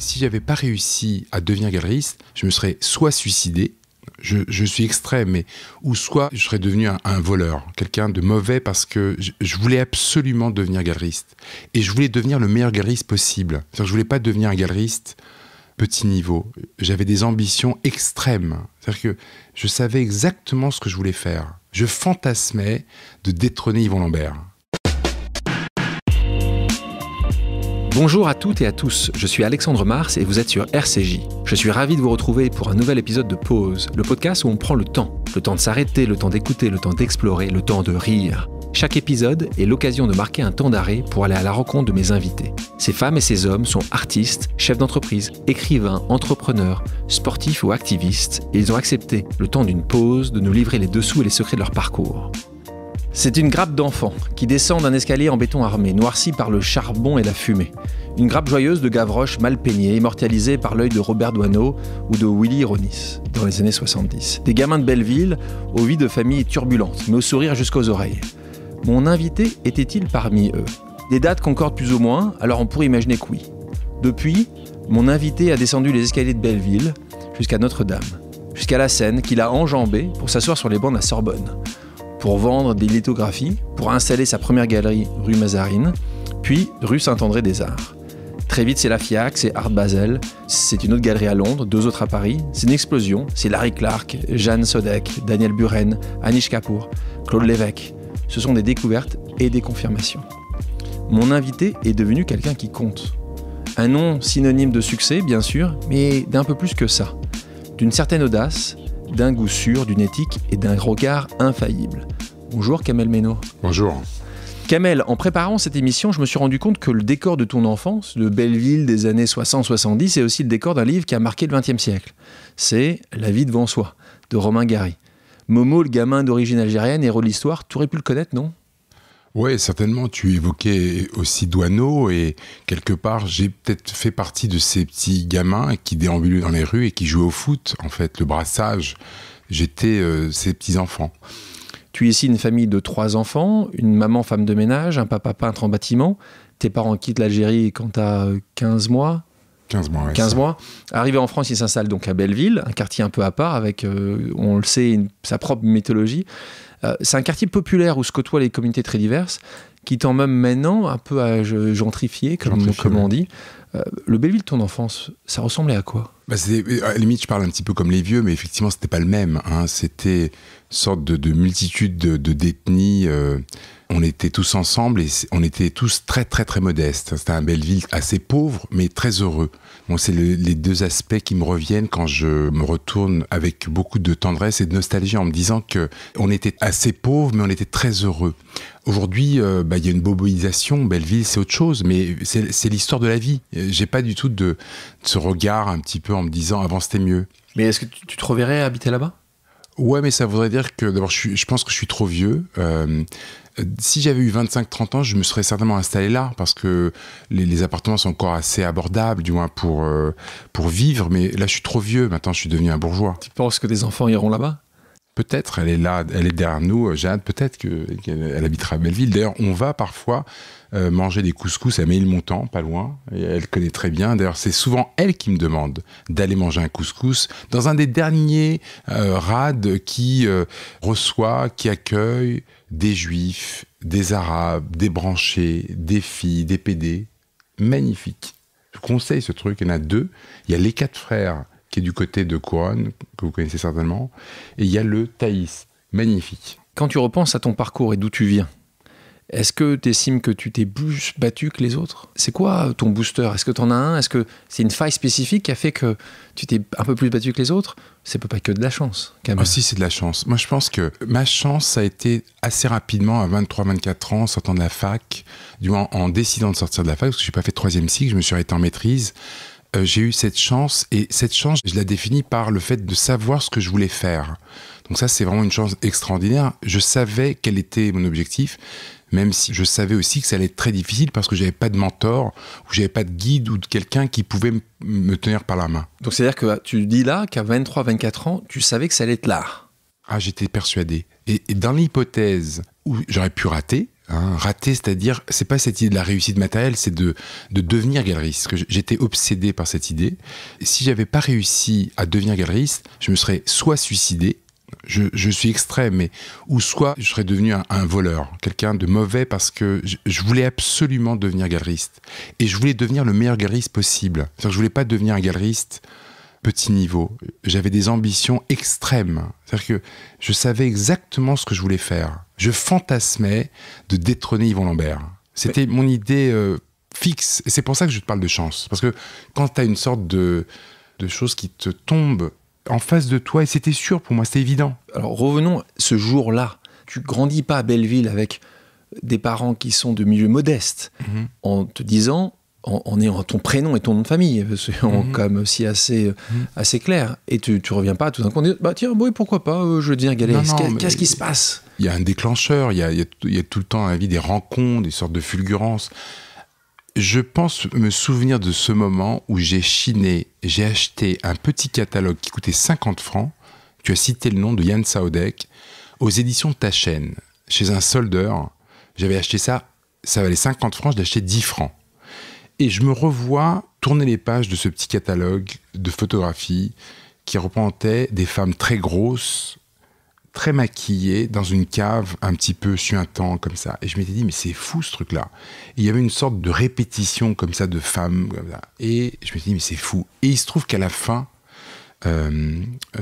si j'avais pas réussi à devenir galeriste, je me serais soit suicidé, je, suis extrême, mais ou soit je serais devenu un, voleur, quelqu'un de mauvais parce que je, voulais absolument devenir galeriste. Et je voulais devenir le meilleur galeriste possible. Que je voulais pas devenir un galeriste petit niveau. J'avais des ambitions extrêmes. que je savais exactement ce que je voulais faire. Je fantasmais de détrôner Yvon Lambert. Bonjour à toutes et à tous, je suis Alexandre Mars et vous êtes sur RCJ. Je suis ravi de vous retrouver pour un nouvel épisode de Pause, le podcast où on prend le temps. Le temps de s'arrêter, le temps d'écouter, le temps d'explorer, le temps de rire. Chaque épisode est l'occasion de marquer un temps d'arrêt pour aller à la rencontre de mes invités. Ces femmes et ces hommes sont artistes, chefs d'entreprise, écrivains, entrepreneurs, sportifs ou activistes, et ils ont accepté, le temps d'une pause, de nous livrer les dessous et les secrets de leur parcours. C'est une grappe d'enfants qui descend d'un escalier en béton armé, noirci par le charbon et la fumée. Une grappe joyeuse de Gavroche mal peignée, immortalisée par l'œil de Robert Doisneau ou de Willy Ronis dans les années 70. Des gamins de Belleville, aux vies de famille turbulentes, mais au sourire jusqu'aux oreilles. Mon invité était-il parmi eux Des dates concordent plus ou moins, alors on pourrait imaginer que oui. Depuis, mon invité a descendu les escaliers de Belleville jusqu'à Notre-Dame, jusqu'à la Seine qu'il a enjambée pour s'asseoir sur les bancs de la Sorbonne pour vendre des lithographies, pour installer sa première galerie rue Mazarine, puis rue Saint-André des Arts. Très vite, c'est la FIAC, c'est Art Basel, c'est une autre galerie à Londres, deux autres à Paris, c'est une explosion, c'est Larry Clark, Jeanne Sodec, Daniel Buren, Anish Kapoor, Claude Lévesque. Ce sont des découvertes et des confirmations. Mon invité est devenu quelqu'un qui compte. Un nom synonyme de succès, bien sûr, mais d'un peu plus que ça. D'une certaine audace, d'un goût sûr, d'une éthique et d'un regard infaillible. Bonjour Kamel Meno. Bonjour. Kamel, en préparant cette émission, je me suis rendu compte que le décor de ton enfance, de Belleville des années 60-70, est aussi le décor d'un livre qui a marqué le XXe siècle. C'est La vie devant soi, de Romain Gary. Momo, le gamin d'origine algérienne, héros de l'histoire, tu aurais pu le connaître, non oui, certainement. Tu évoquais aussi Douaneau et quelque part, j'ai peut-être fait partie de ces petits gamins qui déambulaient dans les rues et qui jouaient au foot, en fait, le brassage. J'étais ces euh, petits-enfants. Tu es ici une famille de trois enfants, une maman femme de ménage, un papa peintre en bâtiment. Tes parents quittent l'Algérie quand tu as 15 mois, 15 mois. oui. 15 mois. Arrivé en France, il s'installe donc à Belleville, un quartier un peu à part, avec, euh, on le sait, sa propre mythologie. Euh, c'est un quartier populaire où se côtoient les communautés très diverses, qui tend même maintenant un peu à gentrifier, comme, on dit. Euh, le Belleville de ton enfance, ça ressemblait à quoi bah, euh, À la limite, je parle un petit peu comme les vieux, mais effectivement, c'était pas le même. Hein. C'était sorte de, multitude de, détenus. Euh, on était tous ensemble et on était tous très très très modestes. C'était un Belleville assez pauvre mais très heureux. Bon, c'est les deux aspects qui me reviennent quand je me retourne avec beaucoup de tendresse et de nostalgie en me disant que on était assez pauvre mais on était très heureux. Aujourd'hui, euh, bah, il y a une boboisation. Belleville, c'est autre chose, mais c'est, l'histoire de la vie. J'ai pas du tout de, ce regard un petit peu en me disant avant c'était mieux. Mais est-ce que tu, tu te reverrais habiter là-bas Ouais, mais ça voudrait dire que d'abord, je, pense que je suis trop vieux. Euh, si j'avais eu 25-30 ans, je me serais certainement installé là, parce que les, appartements sont encore assez abordables, du moins pour, euh, pour vivre. Mais là, je suis trop vieux. Maintenant, je suis devenu un bourgeois. Tu penses que des enfants iront là-bas peut-être elle est là, elle est derrière nous, euh, Jade, peut-être qu'elle habitera à Belleville. D'ailleurs, on va parfois euh, manger des couscous à montant, pas loin, et elle connaît très bien. D'ailleurs, c'est souvent elle qui me demande d'aller manger un couscous dans un des derniers euh, rades qui reçoit, qui accueille des juifs, des arabes, des branchés, des filles, des PD. Magnifique. Je conseille ce truc, il y en a deux. Il y a les quatre frères qui est du côté de Couronne, que vous connaissez certainement. Et il y a le Thaïs, magnifique. Quand tu repenses à ton parcours et d'où tu viens, est-ce que tu estimes que tu t'es plus battu que les autres C'est quoi ton booster Est-ce que tu en as un Est-ce que c'est une faille spécifique qui a fait que tu t'es un peu plus battu que les autres C'est pas que de la chance, quand même. Aussi, ah, c'est de la chance. Moi, je pense que ma chance, ça a été assez rapidement, à 23-24 ans, sortant de la fac, du moins en décidant de sortir de la fac, parce que je n'ai pas fait troisième cycle, je me suis arrêté en maîtrise. Euh, j'ai eu cette chance et cette chance, je la définis par le fait de savoir ce que je voulais faire. Donc ça, c'est vraiment une chance extraordinaire. Je savais quel était mon objectif, même si je savais aussi que ça allait être très difficile parce que j'avais pas de mentor, ou j'avais pas de guide ou de quelqu'un qui pouvait me tenir par la main. Donc c'est-à-dire que tu dis là qu'à 23-24 ans, tu savais que ça allait être l'art. Ah, j'étais persuadé. et dans l'hypothèse où j'aurais pu rater, Hein, raté, c'est-à-dire, c'est pas cette idée de la réussite matérielle, c'est de, devenir galeriste. J'étais obsédé par cette idée. Si j'avais pas réussi à devenir galeriste, je me serais soit suicidé, je, suis extrême, mais ou soit je serais devenu un, voleur, quelqu'un de mauvais parce que je, voulais absolument devenir galeriste et je voulais devenir le meilleur galeriste possible. Je voulais pas devenir un galeriste petit niveau. J'avais des ambitions extrêmes. C'est-à-dire que je savais exactement ce que je voulais faire. Je fantasmais de détrôner Yvon Lambert. C'était mon idée euh, fixe. Et c'est pour ça que je te parle de chance. Parce que quand tu as une sorte de, de chose qui te tombe en face de toi, et c'était sûr pour moi, c'était évident. Alors revenons ce jour-là. Tu grandis pas à Belleville avec des parents qui sont de milieu modeste, mhm. en te disant en, en, ayant ton prénom et ton nom de famille, c'est mhm. quand comme si assez, euh, mhm. assez clair. Et tu, reviens pas tout d'un coup, on dit, bah tiens, oui, pourquoi pas, euh, je je dire galère. Qu'est-ce qui se passe Il y a un déclencheur, il y a, y a, tout le temps à la vie des rencontres, des sortes de fulgurances. Je pense me souvenir de ce moment où j'ai chiné, j'ai acheté un petit catalogue qui coûtait 50 francs. Tu as cité le nom de Yann Saodek aux éditions de ta chaîne, chez un soldeur. J'avais acheté ça, ça valait 50 francs, je acheté 10 francs. Et je me revois tourner les pages de ce petit catalogue de photographies qui représentait des femmes très grosses, très maquillées, dans une cave un petit peu suintant comme ça. Et je m'étais dit, mais c'est fou ce truc-là. Il y avait une sorte de répétition comme ça de femmes. Et je me suis dit, mais c'est fou. Et il se trouve qu'à la fin, euh,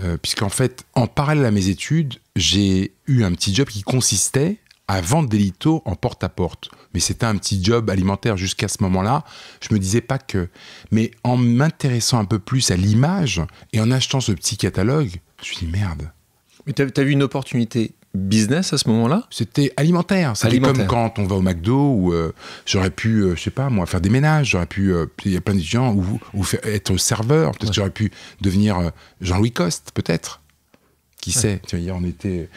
euh, puisqu'en fait, en parallèle à mes études, j'ai eu un petit job qui consistait à vendre des en porte-à-porte. Mais c'était un petit job alimentaire jusqu'à ce moment-là. Je me disais pas que. Mais en m'intéressant un peu plus à l'image et en achetant ce petit catalogue, je me suis dit merde. Mais t'as as vu une opportunité business à ce moment-là C'était alimentaire. C'était comme quand on va au McDo où euh, j'aurais pu, je euh, je sais pas moi, faire des ménages, j'aurais pu, euh, il y a plein de gens, ou, être serveur, peut-être j'aurais pu devenir Jean-Louis Coste, peut-être qui sait on était.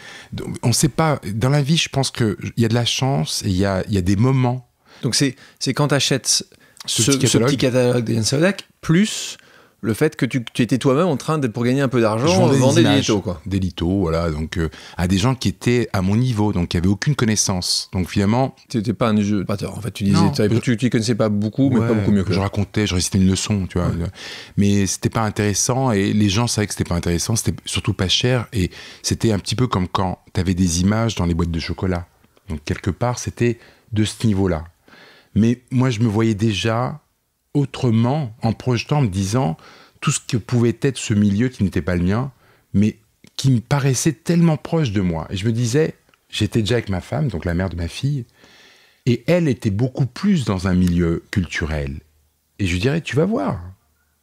On sait pas. Dans la vie, je pense qu'il y a de la chance et il y a, des moments. Donc, c'est quand tu achètes ce, petit catalogue, de Yann plus le fait que tu, étais toi-même en train de, pour gagner un peu d'argent, vendant des, litos, quoi. Des litos, voilà, donc euh, à des gens qui étaient à mon niveau, donc qui n'avaient aucune connaissance. Donc finalement. Tu n'étais pas un jeu. en fait, tu disais, tu ne connaissais pas beaucoup, mais pas beaucoup mieux que Je racontais, je récitais une leçon, tu vois. Mais Mais c'était pas intéressant et les gens savaient que c'était pas intéressant, c'était surtout pas cher et c'était un petit peu comme quand tu avais des images dans les boîtes de chocolat. Donc quelque part, c'était de ce niveau-là. Mais moi, je me voyais déjà autrement en projetant, en me disant tout ce que pouvait être ce milieu qui n'était pas le mien, mais qui me paraissait tellement proche de moi. Et je me disais, j'étais déjà avec ma femme, donc la mère de ma fille, et elle était beaucoup plus dans un milieu culturel. Et je lui dirais, tu vas voir,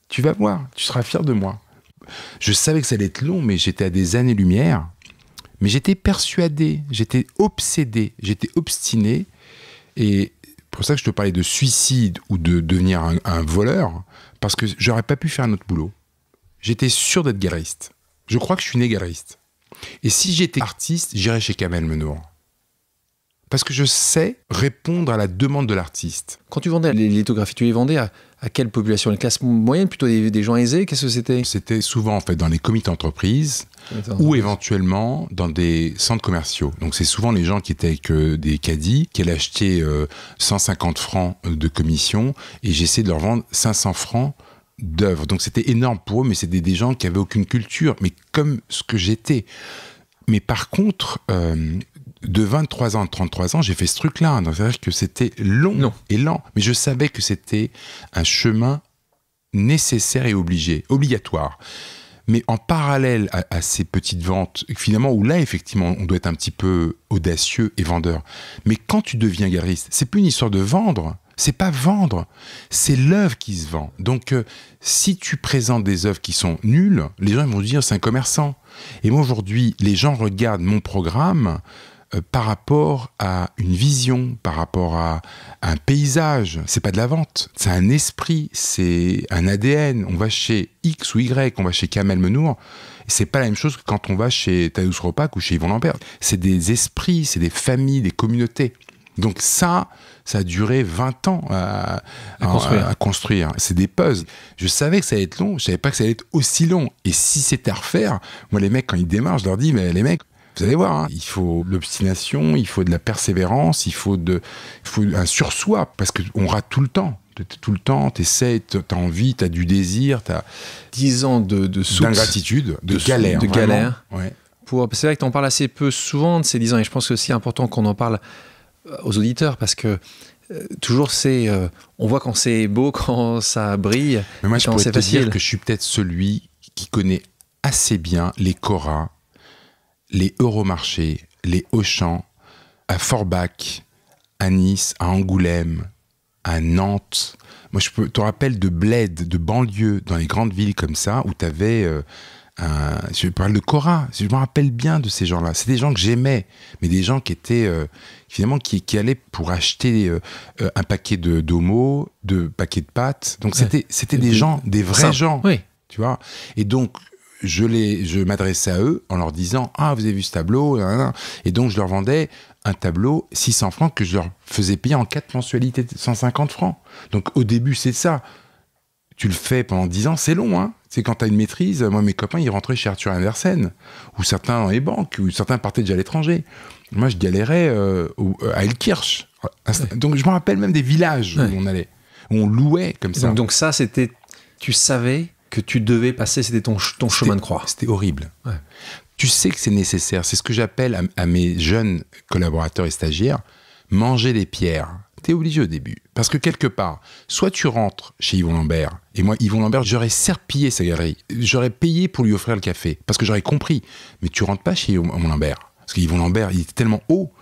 tu vas voir, tu seras fier de moi. Je savais que ça allait être long, mais j'étais à des années-lumière. Mais j'étais persuadé, j'étais obsédé, j'étais obstiné. Et pour ça que je te parlais de suicide ou de devenir un, voleur, parce que j'aurais pas pu faire un autre boulot. J'étais sûr d'être galeriste. Je crois que je suis né galeriste. Et si j'étais artiste, j'irais chez Kamel Menour. Parce que je sais répondre à la demande de l'artiste. Quand tu vendais les lithographies, tu les vendais à à quelle population Une classe moyenne, plutôt des, des gens aisés Qu'est-ce que c'était C'était souvent en fait dans les comités d'entreprise ou éventuellement dans des centres commerciaux. Donc c'est souvent les gens qui étaient avec euh, des caddies, qui allaient acheter 150 euh, francs de commission et j'essayais de leur vendre 500 francs d'œuvres. Donc c'était énorme pour eux, mais c'était des gens qui avaient aucune culture, mais comme ce que j'étais. Mais par contre, euh, de 23 ans à 33 ans, j'ai fait ce truc-là. Hein. C'est-à-dire que c'était long et lent. Mais je savais que c'était un chemin nécessaire et obligé, obligatoire. Mais en parallèle à, ces petites ventes, finalement, où là, effectivement, on doit être un petit peu audacieux et vendeur. Mais quand tu deviens galeriste, c'est plus une histoire de vendre. C'est pas vendre, c'est l'œuvre qui se vend. Donc, euh, si tu présentes des œuvres qui sont nulles, les gens vont dire c'est un commerçant. Et moi aujourd'hui, les gens regardent mon programme euh, par rapport à une vision, par rapport à un paysage. C'est pas de la vente, c'est un esprit, c'est un ADN. On va chez X ou Y, on va chez Kamel Menour. C'est pas la même chose que quand on va chez Tadeusz ou chez Yvon Lambert. C'est des esprits, c'est des familles, des communautés. Donc ça, ça a duré 20 ans à, construire. construire. C'est des puzzles. Je savais que ça allait être long, je savais pas que ça allait être aussi long. Et si c'était à refaire, moi les mecs, quand ils démarrent, je leur dis, mais les mecs, vous allez voir, hein, il faut de l'obstination, il faut de la persévérance, il faut, de, il faut un sursoi, parce qu'on rate tout le temps tout le temps, tu essaies, tu as envie, tu as du désir, tu as 10 ans de, de d'ingratitude, de, galère. De galère. Ouais. Pour, c'est vrai que tu en parles assez peu souvent de ces 10 ans, et je pense que c'est important qu'on en parle euh, aux auditeurs parce que euh, toujours c'est. Euh, on voit quand c'est beau, quand ça brille. Mais moi, je pourrais que je suis peut-être celui qui connaît assez bien les Cora les Euromarchés, les Auchan, à Forbach, à Nice, à Angoulême, à Nantes. Moi, je peux, te rappelle de bled, de banlieue, dans les grandes villes comme ça, où tu avais. Euh, un, je parle de Cora, je me rappelle bien de ces gens-là. C'est des gens que j'aimais, mais des gens qui étaient euh, finalement qui, allaient pour acheter euh, un paquet de d'homo, de paquets de pâtes. Donc c'était c'était des gens, des vrais gens, oui. tu vois. Et donc je, les, je m'adressais à eux en leur disant Ah, vous avez vu ce tableau Et donc, je leur vendais un tableau 600 francs que je leur faisais payer en quatre mensualités de 150 francs. Donc, au début, c'est ça. Tu le fais pendant 10 ans, c'est long. Hein. c'est quand tu as une maîtrise. Moi, mes copains, ils rentraient chez Arthur Andersen, ou certains dans les banques, ou certains partaient déjà à l'étranger. Moi, je galérais euh, euh, à Elkirch. Donc, je me rappelle même des villages où on allait, où on louait comme ça. donc ça, c'était. Tu savais que tu devais passer, c'était ton, chemin de croix. C'était horrible. Tu sais que c'est nécessaire. C'est ce que j'appelle à, mes jeunes collaborateurs et stagiaires manger des pierres. T'es obligé au début. Parce que quelque part, soit tu rentres chez Yvon Lambert, et moi, Yvon Lambert, j'aurais serpillé sa galerie. J'aurais payé pour lui offrir le café, parce que j'aurais compris. Mais tu rentres pas chez Yvon Lambert. Parce qu'Yvon Lambert, il est tellement haut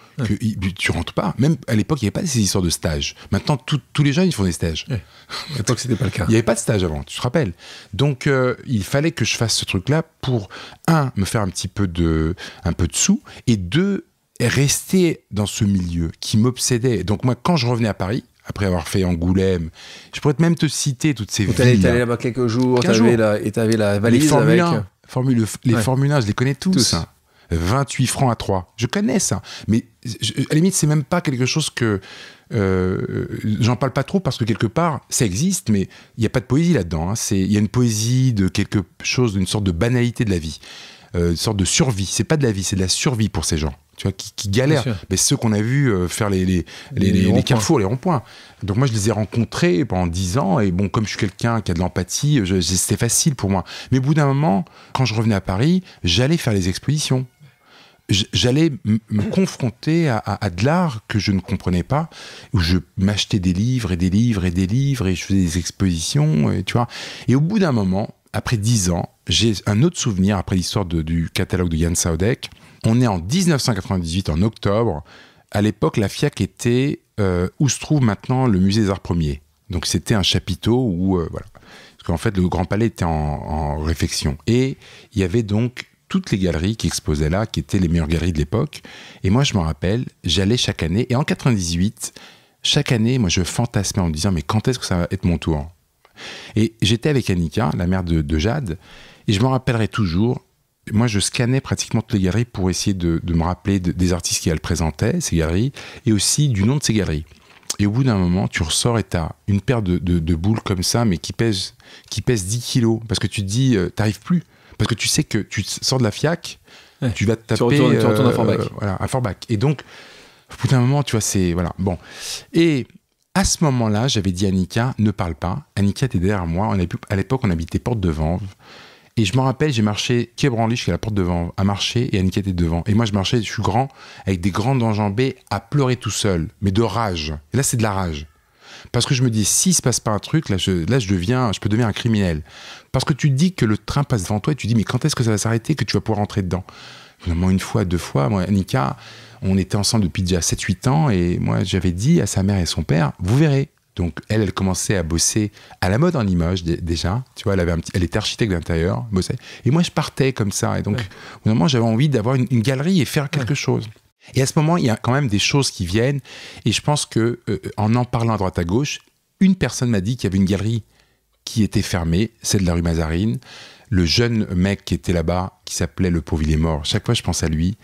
tu rentres pas. Même à l'époque, il n'y avait pas ces histoires de stage, Maintenant, tous les jeunes, ils font des stages. À l'époque, c'était pas le cas. Il n'y avait pas de stage avant, tu te rappelles. Donc, euh, il fallait que je fasse ce truc-là pour, un, me faire un petit peu de, un peu de sous, et deux, rester dans ce milieu qui m'obsédait. Donc, moi, quand je revenais à Paris, après avoir fait Angoulême. Je pourrais même te citer toutes ces villes. Tu allé là-bas quelques jours, tu avais, et avais la valise les Formule avec... Euh, les formules je les connais tous. Hein. 28 francs à 3. Je connais ça. Mais à la limite, c'est même pas quelque chose que. Euh, j'en parle pas trop parce que quelque part, ça existe, mais il n'y a pas de poésie là-dedans. Hein. C'est Il y a une poésie de quelque chose, d'une sorte de banalité de la vie, euh, une sorte de survie. C'est pas de la vie, c'est de la survie pour ces gens. Tu vois, qui, galèrent. Mais ceux qu'on a vus euh, faire les, les, les carrefours, les ronds-points. Donc moi, je les ai rencontrés pendant 10 ans. Et bon, comme je suis quelqu'un qui a de l'empathie, c'était facile pour moi. Mais au bout d'un moment, quand je revenais à Paris, j'allais faire les expositions j'allais me confronter à, de l'art que je ne comprenais pas, où je m'achetais des livres et des livres et des livres et je faisais des expositions, et, tu vois. Et au bout d'un moment, après dix ans, j'ai un autre souvenir après l'histoire du catalogue de Yann Saudek On est en 1998, en octobre. À l'époque, la FIAC était euh, où se trouve maintenant le musée des arts premiers. Donc c'était un chapiteau où, euh, voilà. Parce qu'en fait, le Grand Palais était en, en réfection. Et il y avait donc toutes les galeries qui exposaient là, qui étaient les meilleures galeries de l'époque. Et moi, je m'en rappelle, j'allais chaque année. Et en 98, chaque année, moi, je fantasmais en me disant, mais quand est-ce que ça va être mon tour Et j'étais avec Annika, la mère de, Jade, et je m'en rappellerai toujours. Moi, je scannais pratiquement toutes les galeries pour essayer de, me rappeler des artistes qui elles présentaient, ces galeries, et aussi du nom de ces galeries. Et au bout d'un moment, tu ressors et t'as une paire de, boules comme ça, mais qui pèsent qui pèse 10 kilos. Parce que tu te dis, euh, t'arrives plus. Parce que tu sais que tu sors de la FIAC, tu vas te taper. Tu retournes, à euh, voilà, à Et donc, au bout d'un moment, tu vois, c'est. Voilà. Bon. Et. À ce moment-là, j'avais dit à Annika, ne parle pas. Annika était derrière moi. à l'époque, on habitait Porte de Vanves. Et je me rappelle, j'ai marché qui jusqu'à la porte devant, à marcher, et Annika était devant. Et moi, je marchais, je suis grand, avec des grandes enjambées, à pleurer tout seul, mais de rage. là, c'est de la rage. Parce que je me dis, si se passe pas un truc, là, je, là, je deviens, je peux devenir un criminel. Parce que tu dis que le train passe devant toi et tu dis, mais quand est-ce que ça va s'arrêter, que tu vas pouvoir rentrer dedans une fois, deux fois, moi, Annika, on était ensemble depuis déjà 7-8 ans et moi, j'avais dit à sa mère et à son père, vous verrez. Donc, elle, elle commençait à bosser à la mode en Limoges, déjà. Tu vois, elle, elle était architecte d'intérieur, bossait. Et moi, je partais comme ça. Et donc, j'avais envie d'avoir une, galerie et faire quelque chose. Et à ce moment, il y a quand même des choses qui viennent. Et je pense que euh, en en parlant à droite à gauche, une personne m'a dit qu'il y avait une galerie qui était fermée, celle de la rue Mazarine. Le jeune mec qui était là-bas, qui s'appelait Le Pauvre, est mort. Chaque fois, je pense à lui.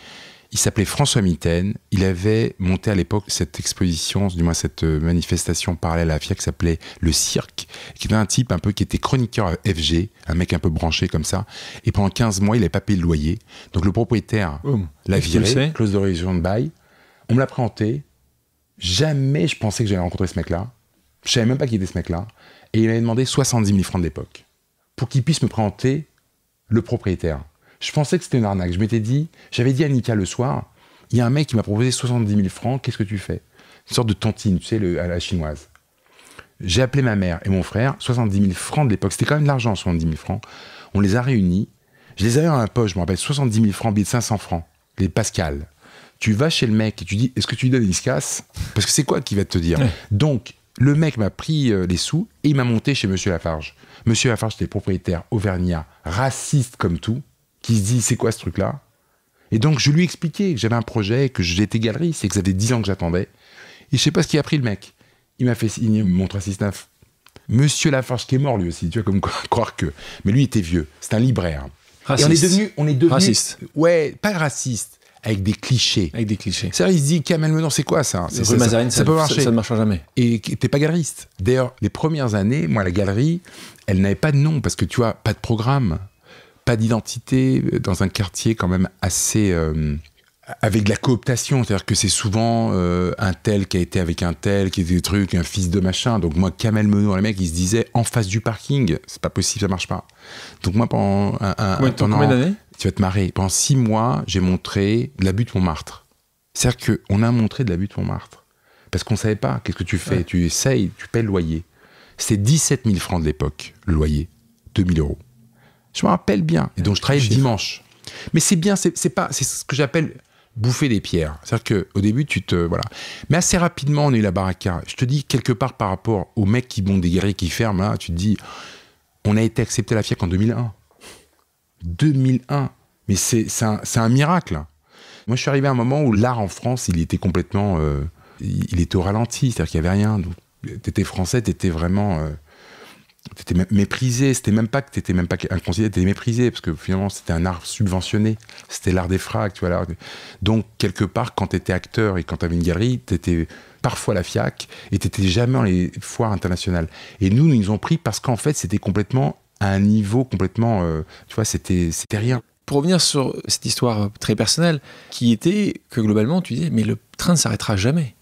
Il s'appelait François Mitaine. Il avait monté à l'époque cette exposition, du moins cette euh, manifestation parallèle à la FIA qui s'appelait Le Cirque, qui était un type un peu qui était chroniqueur à FG, un mec un peu branché comme ça. Et pendant 15 mois, il n'avait pas payé le loyer. Donc le propriétaire oh, l'a viré, clause de révision de bail. On me l'a présenté. Jamais je pensais que j'allais rencontrer ce mec-là. Je savais même pas qui était ce mec-là. Et il m'avait demandé 70 000 francs d'époque pour qu'il puisse me présenter le propriétaire. Je pensais que c'était une arnaque. Je m'étais dit, j'avais dit à Nika le soir, il y a un mec qui m'a proposé 70 000 francs, qu'est-ce que tu fais Une sorte de tantine, tu sais, à la chinoise. J'ai appelé ma mère et mon frère, 70 000 francs de l'époque, c'était quand même de l'argent, 70 000 francs. On les a réunis, je les avais dans la poche, je me rappelle, 70 000 francs, billets de 500 francs, les Pascal. Tu vas chez le mec et tu dis, est-ce que tu lui donnes une escasse Parce que c'est quoi qui va te dire Donc, le mec m'a pris euh, les sous et il m'a monté chez Monsieur Lafarge. Monsieur Lafarge, c'était propriétaire auvergnat, raciste comme tout qui se dit c'est quoi ce truc-là Et donc je lui expliquais que j'avais un projet, que j'étais galeriste et que ça faisait 10 ans que j'attendais. Et je sais pas ce qu'il a pris le mec. Il m'a fait signer mon 369. Monsieur Lafarge qui est mort lui aussi, tu vois, comme croire que. Mais lui était vieux, c'est un libraire. Raciste. Et on est devenu. On est devenu raciste. Ouais, pas raciste. Avec des clichés. Avec des clichés. cest il se dit, Kamel Menon, c'est quoi ça C'est ça, ça, peut ne marchera jamais. Et t'es pas galeriste. D'ailleurs, les premières années, moi, la galerie, elle n'avait pas de nom parce que tu vois, pas de programme pas d'identité, euh, dans un quartier quand même assez euh, avec de la cooptation, c'est-à-dire que c'est souvent euh, un tel qui a été avec un tel, qui était des trucs, un fils de machin. Donc moi, Kamel Menou, les mecs, ils se disaient en face du parking, c'est pas possible, ça marche pas. Donc moi, pendant un, Tu vas te marrer. Pendant six mois, j'ai montré de la butte Montmartre. C'est-à-dire qu'on a montré de la butte Montmartre parce qu'on savait pas qu'est-ce que tu fais. Tu essayes, tu paies le loyer. C'est 17 000 francs de l'époque, le loyer, 2 000 euros. Je me rappelle bien. Et donc je travaillais le dimanche. Mais c'est bien, c'est pas, c'est ce que j'appelle bouffer des pierres. C'est-à-dire qu'au début, tu te. Voilà. Mais assez rapidement, on est la baraka. Je te dis, quelque part, par rapport aux mecs qui vont des guerriers qui ferment, tu te dis, on a été accepté à la FIAC en 2001. 2001. Mais c'est un, un, miracle. Moi, je suis arrivé à un moment où l'art en France, il était complètement. Euh, il, était au ralenti. C'est-à-dire qu'il n'y avait rien. T'étais français, t'étais vraiment. Euh, t'étais méprisé, c'était même pas que tu étais même pas inconsidéré, étais méprisé, parce que finalement c'était un art subventionné, c'était l'art des fracs, tu vois. Donc quelque part, quand tu étais acteur et quand avais une galerie, étais parfois la FIAC et t'étais jamais dans les foires internationales. Et nous, nous nous ont pris parce qu'en fait c'était complètement à un niveau complètement, euh, tu vois, c'était rien. Pour revenir sur cette histoire très personnelle, qui était que globalement tu disais, mais le train ne s'arrêtera jamais.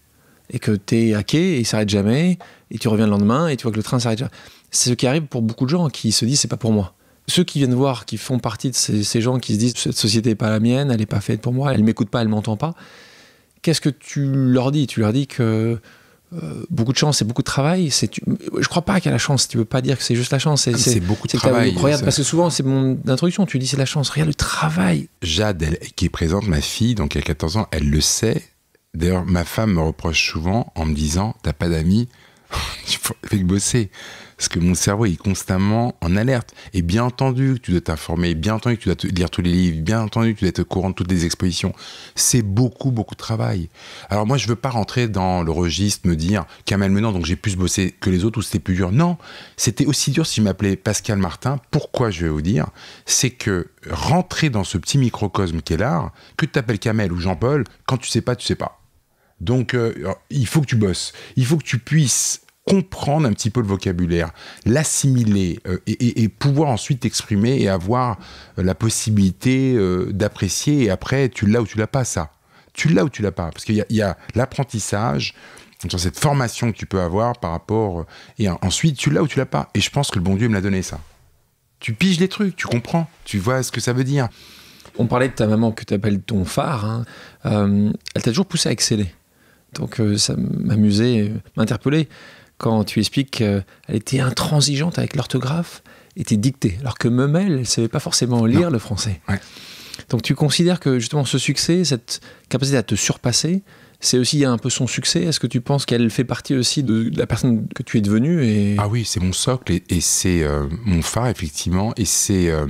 Et que tu t'es hacké et il s'arrête jamais, et tu reviens le lendemain et tu vois que le train s'arrête jamais c'est ce qui arrive pour beaucoup de gens qui se disent c'est pas pour moi. Ceux qui viennent voir, qui font partie de ces, gens qui se disent cette société n'est pas la mienne, elle n'est pas faite pour moi, elle m'écoute pas, elle m'entend pas, qu'est-ce que tu leur dis Tu leur dis que euh, beaucoup de chance c'est beaucoup de travail. C'est, ne je crois pas qu'il y a la chance. Tu ne peux pas dire que c'est juste la chance. C'est, ah, c'est, c'est beaucoup de travail. Incroyable, parce que souvent, c'est mon introduction. Tu dis c'est la chance. Rien le travail. Jade, qui est présente, ma fille, donc elle a 14 ans, elle le sait. D'ailleurs, ma femme me reproche souvent en me disant T'as pas d'amis, tu fais bosser. Parce que mon cerveau est constamment en alerte. Et bien entendu tu dois t'informer, bien entendu que tu dois lire tous les livres, bien entendu que tu dois être au courant de toutes les expositions. C'est beaucoup, beaucoup de travail. Alors moi, je veux pas rentrer dans le registre, me dire Kamel Menant, donc j'ai plus bossé que les autres ou c'était plus dur. Non, c'était aussi dur si je m'appelais Pascal Martin. Pourquoi je vais vous dire C'est que rentrer dans ce petit microcosme qu'est l'art, que tu t'appelles Kamel ou Jean-Paul, quand tu sais pas, tu sais pas. Donc, euh, il faut que tu bosses. Il faut que tu puisses comprendre un petit peu le vocabulaire, l'assimiler euh, et, pouvoir ensuite t'exprimer et avoir euh, la possibilité euh, d'apprécier. Et après, tu l'as ou tu l'as pas ça. Tu l'as ou tu l'as pas. Parce qu'il y a, l'apprentissage, cette formation que tu peux avoir par rapport. Et ensuite, tu l'as ou tu l'as pas. Et je pense que le bon Dieu me l'a donné ça. Tu piges les trucs, tu comprends, tu vois ce que ça veut dire. On parlait de ta maman que tu appelles ton phare. Hein. elle t'a toujours poussé à exceller. Donc ça m'amusait, m'interpellait quand tu expliques qu'elle était intransigeante avec l'orthographe, était dictée, alors que Memel, elle ne savait pas forcément lire le français. Donc tu considères que justement ce succès, cette capacité à te surpasser, c'est aussi un peu son succès. Est-ce que tu penses qu'elle fait partie aussi de la personne que tu es devenue et... Ah oui, c'est mon socle et, c'est euh, mon phare, effectivement. Et euh,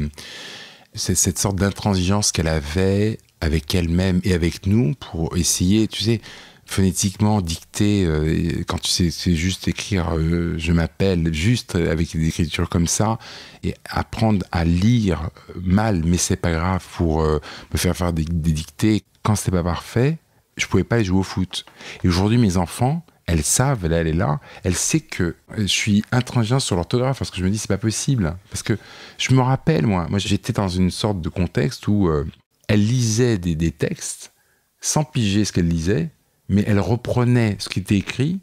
c'est cette sorte d'intransigeance qu'elle avait avec elle-même et avec nous pour essayer, tu sais, phonétiquement dicter, euh, quand tu sais, c'est juste écrire euh, je m'appelle, juste avec des écritures comme ça, et apprendre à lire mal, mais c'est pas grave, pour euh, me faire faire des, dictées, quand c'était pas parfait, je pouvais pas jouer au foot. Et aujourd'hui, mes enfants, elles savent, elle est là, elle sait que je suis intransigeant sur l'orthographe parce que je me dis c'est pas possible. Parce que je me rappelle, moi, moi j'étais dans une sorte de contexte où elle lisait des, des textes sans piger ce qu'elle lisait mais elle reprenait ce qui était écrit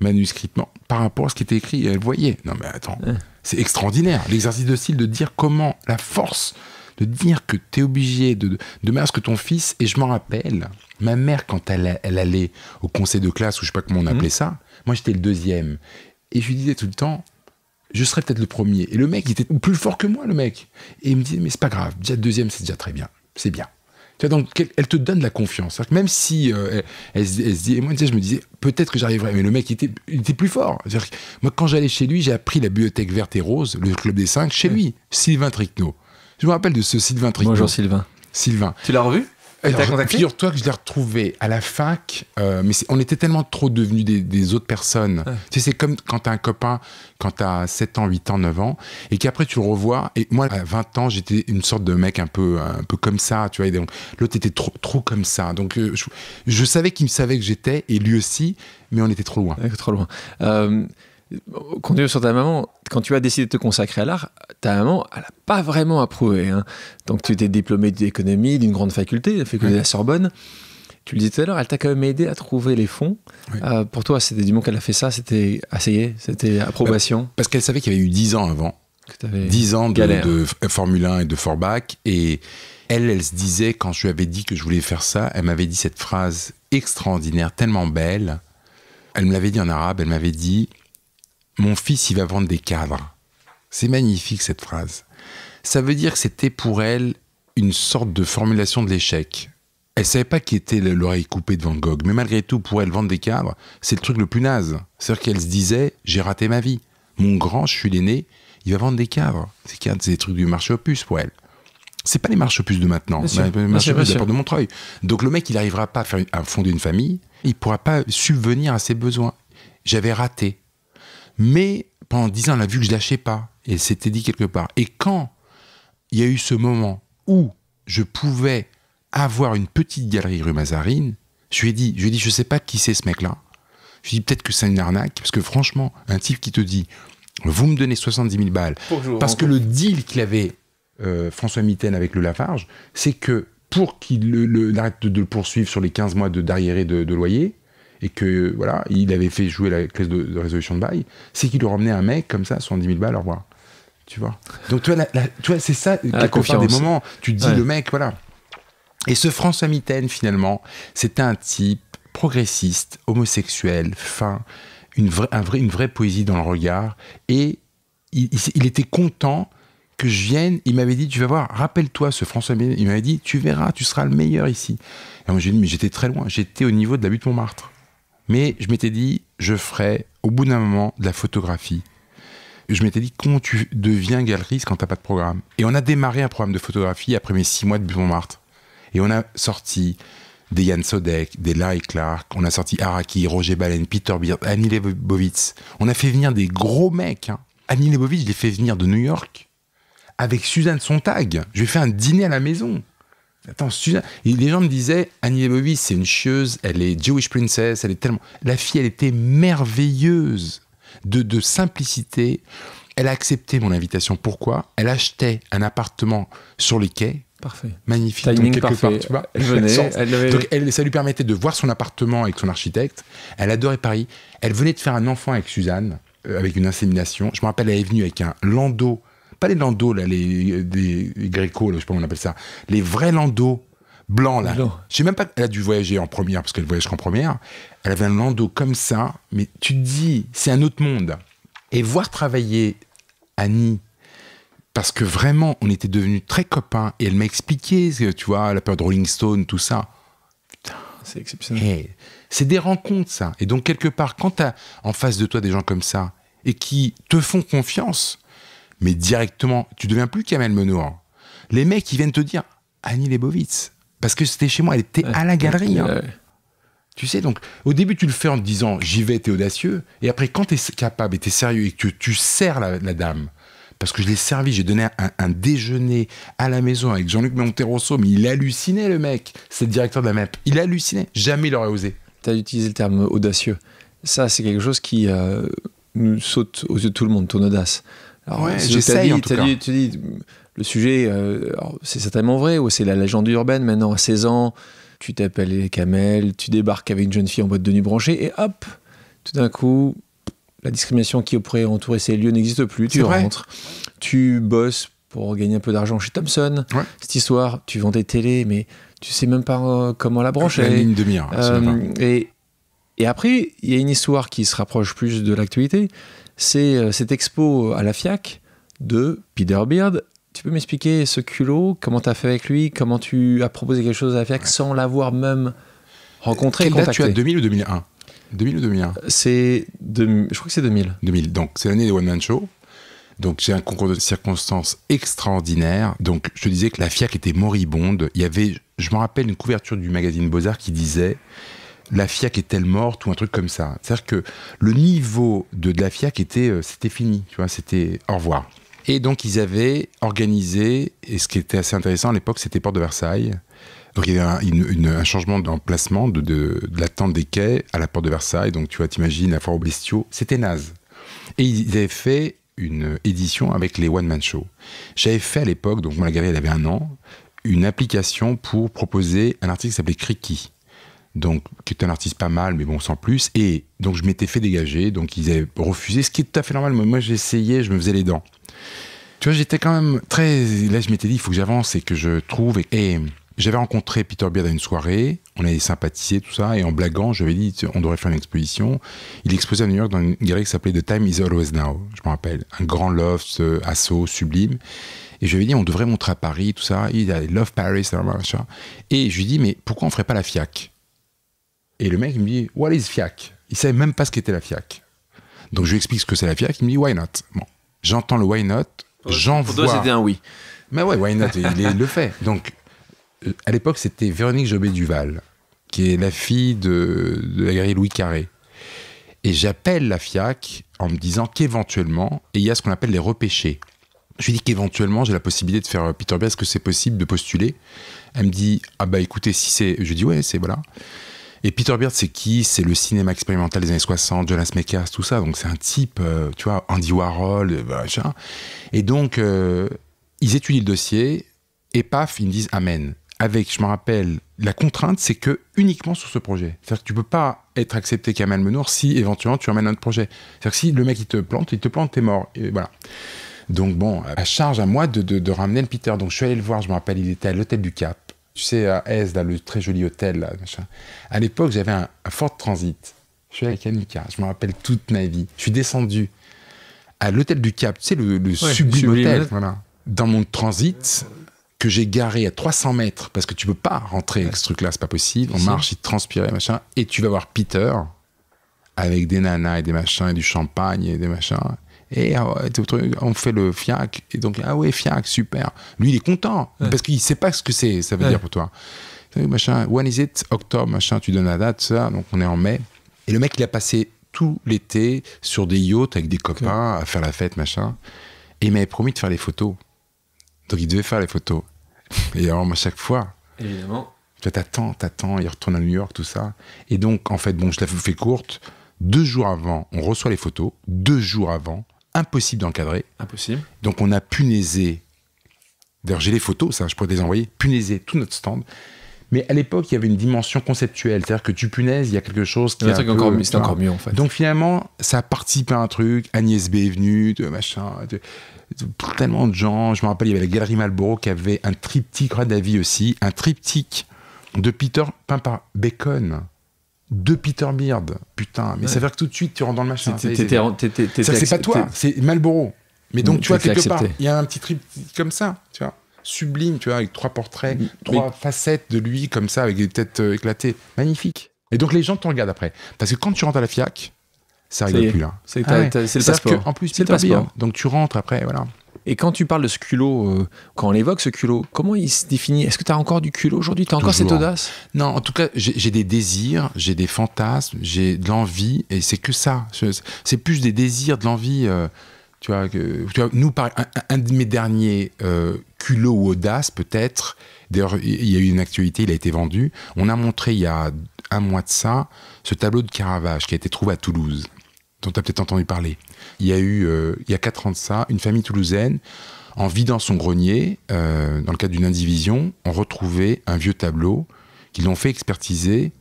manuscritement par rapport à ce qui était écrit et elle voyait. Non mais attends, c'est extraordinaire. L'exercice de style de dire comment la force de dire que tu es obligé de, de mettre ce que ton fils, et je m'en rappelle, ma mère, quand elle, allait au conseil de classe, ou je sais pas comment on mhm. appelait ça, moi j'étais le deuxième. Et je lui disais tout le temps, je serais peut-être le premier. Et le mec, il était plus fort que moi, le mec. Et il me disait, mais c'est pas grave, déjà deuxième, c'est déjà très bien. C'est bien donc, elle te donne la confiance. même si euh, elle, se dit, et moi, je me disais, peut-être que j'arriverai. Mais le mec, il était, était plus fort. Que moi, quand j'allais chez lui, j'ai appris la bibliothèque verte et rose, le club des cinq, chez lui, Sylvain Tricno. Je me rappelle de ce Sylvain Tricno. Bonjour Sylvain. Sylvain. Tu l'as revu Figure-toi que je l'ai retrouvé à la fac, euh, mais on était tellement trop devenus des, autres personnes. Ah. Tu sais, c'est comme quand t'as un copain, quand t'as 7 ans, 8 ans, 9 ans, et qu'après tu le revois. Et moi, à 20 ans, j'étais une sorte de mec un peu, un peu comme ça, tu vois. l'autre était trop, trop comme ça. Donc, euh, je, savais qu'il me savait que j'étais, et lui aussi, mais on était trop loin. trop loin. Euh, continue sur ta maman, quand tu as décidé de te consacrer à l'art, ta maman, elle n'a pas vraiment approuvé. Hein. Donc tu étais diplômé d'économie d'une grande faculté, la faculté de la Sorbonne. Tu le disais tout à l'heure, elle t'a quand même aidé à trouver les fonds. Euh, pour toi, c'était du moment qu'elle a fait ça, c'était essayé, c'était approbation. Bah, parce qu'elle savait qu'il y avait eu 10 ans avant. 10 ans de, de, euh, Formule 1 et de Forbach. Et elle, elle se disait, quand je lui avais dit que je voulais faire ça, elle m'avait dit cette phrase extraordinaire, tellement belle. Elle me l'avait dit en arabe, elle m'avait dit mon fils, il va vendre des cadres. C'est magnifique cette phrase. Ça veut dire que c'était pour elle une sorte de formulation de l'échec. Elle savait pas qui était l'oreille coupée de Van Gogh, mais malgré tout, pour elle, vendre des cadres, c'est le truc le plus naze. C'est-à-dire qu'elle se disait, j'ai raté ma vie. Mon grand, je suis l'aîné, il va vendre des cadres. c'est des trucs du marché opus pour elle. C'est pas les marches opus de maintenant, c'est les marches opus de Montreuil. Donc le mec, il n'arrivera pas à, faire une, fonder famille, il pourra pas subvenir à ses besoins. J'avais raté. Mais pendant dix ans, elle a vu que je lâchais pas. Et c'était dit quelque part. Et quand il y a eu ce moment où je pouvais avoir une petite galerie rue Mazarine, je lui ai dit, je lui dit, je sais pas qui c'est ce mec-là. Je lui ai dit, peut-être que c'est une arnaque, parce que franchement, un type qui te dit, vous me donnez 70 000 balles, parce que le deal qu'il avait, euh, François Mitaine avec le Lafarge, c'est que pour qu'il arrête de, le poursuivre sur les 15 mois de d'arriéré de loyer, et que voilà, il avait fait jouer la classe de, résolution de bail, c'est qu'il lui ramenait un mec comme ça, 70 000 balles, au revoir. Tu vois. Donc toi, c'est ça, la confiance des moments. Tu te dis le mec, voilà. Et ce François Mitaine, finalement, c'était un type progressiste, homosexuel, fin, une, vraie, un une vraie poésie dans le regard. Et il, était content que je vienne. Il m'avait dit, tu vas voir, rappelle-toi ce François Mitaine. Il m'avait dit, tu verras, tu seras le meilleur ici. Et moi, j'ai dit, mais j'étais très loin. J'étais au niveau de la butte Montmartre. Mais je m'étais dit, je ferai au bout d'un moment de la photographie. Je m'étais dit, comment tu deviens galeriste quand t'as pas de programme Et on a démarré un programme de photographie après mes six mois de Montmartre. Et on a sorti des Yann Sodek, des Larry Clark, on a sorti Araki, Roger Balen, Peter Beard, Annie Leibovitz. On a fait venir des gros mecs. Hein. Annie Leibovitz, je l'ai fait venir de New York avec Suzanne Sontag. Je lui ai fait un dîner à la maison. Attends, les gens me disaient, Annie et c'est une chieuse, elle est Jewish princess, elle est tellement. La fille, elle était merveilleuse de, simplicité. Elle a accepté mon invitation. Pourquoi Elle achetait un appartement sur les quais. Parfait. Magnifique. Timing parfait. elle venait, donc, ça lui permettait de voir son appartement avec son architecte. Elle adorait Paris. Elle venait de faire un enfant avec Suzanne, euh, avec une insémination. Je me rappelle, elle est venue avec un landau pas les landaux, là, les, les, je ne je sais pas comment on appelle ça, les vrais landaux blancs, là. j'ai même pas, elle a dû voyager en première, parce qu'elle voyage qu'en première. Elle avait un landau comme ça, mais tu te dis, c'est un autre monde. Et voir travailler Annie, parce que vraiment, on était devenus très copains, et elle m'a expliqué, tu vois, la peur de Rolling Stone, tout ça. Putain. C'est exceptionnel. Eh, c'est des rencontres, ça. Et donc, quelque part, quand tu as en face de toi des gens comme ça, et qui te font confiance, mais directement, tu deviens plus Kamel Menour. Les mecs, ils viennent te dire Annie Lebovitz. parce que c'était chez moi, elle était à la galerie. Hein. Tu sais, donc au début, tu le fais en te disant j'y vais, t'es audacieux. Et après, quand t'es capable et t'es sérieux et que tu sers la, dame, parce que je l'ai servi, j'ai donné un, déjeuner à la maison avec Jean-Luc Monterosso, mais il hallucinait le mec, c'est le directeur de la MEP. Il hallucinait, jamais il aurait osé. Tu as utilisé le terme audacieux. Ça, c'est quelque chose qui nous euh, saute aux yeux de tout le monde, ton audace. Ouais, j'essaye en tout le sujet, euh, c'est certainement vrai, ou c'est la légende urbaine maintenant, à 16 ans, tu t'appelles Kamel, tu débarques avec une jeune fille en boîte de nuit branchée, et hop, tout d'un coup, la discrimination qui pourrait entourer ces lieux n'existe plus, tu rentres, tu bosses pour gagner un peu d'argent chez Thompson. cette histoire, tu vends des télés, mais tu sais même pas euh, comment la brancher. Une ligne de euh, et, et après, il y a une histoire qui se rapproche plus de l'actualité, c'est euh, cette expo à la FIAC de Peter Beard. Tu peux m'expliquer ce culot, comment tu as fait avec lui, comment tu as proposé quelque chose à la FIAC sans l'avoir même rencontré Quelle contacté. tu as 2000 ou 2001 2000 ou 2001 euh, C'est je crois que c'est 2000. 2000. Donc c'est l'année des one man show. Donc j'ai un concours de circonstances extraordinaire. Donc je te disais que la FIAC était moribonde. Il y avait, je me rappelle, une couverture du magazine Beaux-Arts qui disait la FIAC est-elle morte ou un truc comme ça. C'est-à-dire que le niveau de, la FIAC était, euh, c'était fini, tu vois, c'était au revoir. Et donc ils avaient organisé, et ce qui était assez intéressant à l'époque, c'était Porte de Versailles. Donc il y avait un, changement d'emplacement de, la de des quais à la Porte de Versailles. Donc tu vois, t'imagines la foire aux bestiaux, c'était naze. Et ils avaient fait une édition avec les One Man Show. J'avais fait à l'époque, donc la galerie elle avait un an, une application pour proposer un article qui s'appelait Criki donc qui est un artiste pas mal, mais bon, sans plus. Et donc je m'étais fait dégager, donc ils avaient refusé, ce qui est tout à fait normal. Moi, j'essayais, je me faisais les dents. Tu vois, j'étais quand même très. Là, je m'étais dit, il faut que j'avance et que je trouve. Et, j'avais rencontré Peter Beard à une soirée, on avait sympathisé, tout ça, et en blaguant, je lui avais dit, on devrait faire une exposition. Il exposait à New York dans une galerie qui s'appelait The Time Is Always Now, je me rappelle. Un grand loft, euh, assaut, sublime. Et je lui ai dit, on devrait montrer à Paris, tout ça. Il a Love Paris, etc. Et je lui ai dit, mais pourquoi on ferait pas la FIAC et le mec me dit, What is FIAC Il savait même pas ce qu'était la FIAC. Donc je lui explique ce que c'est la FIAC, il me dit, Why not bon. J'entends le why not, j'envoie. Pour toi, c'était un oui. Mais ouais, why not il, le fait. Donc euh, à l'époque, c'était Véronique Jobé-Duval, qui est la fille de, la guerrière Louis Carré. Et j'appelle la FIAC en me disant qu'éventuellement, et il y a ce qu'on appelle les repêchés. Je lui dis qu'éventuellement, j'ai la possibilité de faire Peter Bias, que c'est possible de postuler Elle me dit, ah bah écoutez, si c'est. Je lui dis, ouais, c'est voilà. Et Peter Beard, c'est qui C'est le cinéma expérimental des années 60, Jonas Mekas, tout ça. Donc c'est un type, euh, tu vois, Andy Warhol, euh, machin. Et donc, euh, ils étudient le dossier et paf, ils me disent Amen. Avec, je me rappelle, la contrainte, c'est que uniquement sur ce projet. C'est-à-dire que tu peux pas être accepté qu'à Menour si éventuellement tu emmènes un autre projet. C'est-à-dire que si le mec il te plante, il te plante, t'es mort. Et voilà. Donc bon, à charge à moi de, de, ramener le Peter. Donc je suis allé le voir, je me rappelle, il était à l'hôtel du Cap tu sais, à Aise, le très joli hôtel. machin. À l'époque, j'avais un, fort Transit. Je suis avec Annika, je me rappelle toute ma vie. Je suis descendu à l'hôtel du Cap, tu sais, le, le sublime, hôtel, dans mon transit que j'ai garé à 300 mètres, parce que tu peux pas rentrer avec ce truc-là, c'est pas possible. On marche, il transpirait, machin. Et tu vas voir Peter avec des nanas et des machins et du champagne et des machins et ah, on fait le FIAC. Et donc, ah ouais, FIAC, super. Lui, il est content parce qu'il sait pas ce que c'est, ça veut dire pour toi. Machin, when is it? Octobre, machin, tu donnes la date, ça. Donc, on est en mai. Et le mec, il a passé tout l'été sur des yachts avec des copains à faire la fête, machin. Et il m'avait promis de faire les photos. Donc, il devait faire les photos. Et alors, à chaque fois. Évidemment. T'attends, t'attends, il retourne à New York, tout ça. Et donc, en fait, bon, je la fais courte. Deux jours avant, on reçoit les photos. Deux jours avant, impossible d'encadrer. Impossible. Donc on a punaisé, d'ailleurs j'ai les photos, ça je pourrais les envoyer, punaisé tout notre stand. Mais à l'époque, il y avait une dimension conceptuelle, c'est-à-dire que tu punaises, il y a quelque chose qui est encore, mieux, encore mieux en fait. Donc finalement, ça a participé à un truc. Agnès B est venue, de machin, de, tellement de gens. Je me rappelle, il y avait la Galerie Malboro qui avait un triptyque, Radavi aussi, un triptyque de Peter peint par Bacon de Peter Beard. Putain, mais ça veut dire que tout de suite, tu rentres dans le machin. C'est pas toi, c'est Malboro. Mais donc, mm, tu vois, quelque part, il y a un petit trip comme ça, tu vois, sublime, tu vois, avec trois portraits, mm, trois facettes de lui, comme ça, avec des têtes euh, éclatées. Magnifique. Et donc, les gens te regardent après. Parce que quand tu rentres à la FIAC, ça rigole plus. là. C'est ah le passeport. en plus, Peter donc, tu rentres après, voilà. Et quand tu parles de ce culot, euh, quand on l'évoque, ce culot, comment il se définit Est-ce que tu as encore du culot aujourd'hui Tu as encore cette audace Non, en tout cas, j'ai des désirs, j'ai des fantasmes, j'ai de l'envie, et c'est que ça. C'est plus des désirs, de l'envie. Euh, tu, vois, nous, un, de mes derniers euh, culots ou audaces, peut-être, d'ailleurs, il y a eu une actualité, il a été vendu. On a montré il y a un mois de ça ce tableau de Caravage qui a été trouvé à Toulouse, dont tu as peut-être entendu parler il y a eu, euh, il y a quatre ans de ça, une famille toulousaine, en vidant son grenier, euh, dans le cadre d'une indivision, ont retrouvé un vieux tableau qu'ils ont fait expertiser.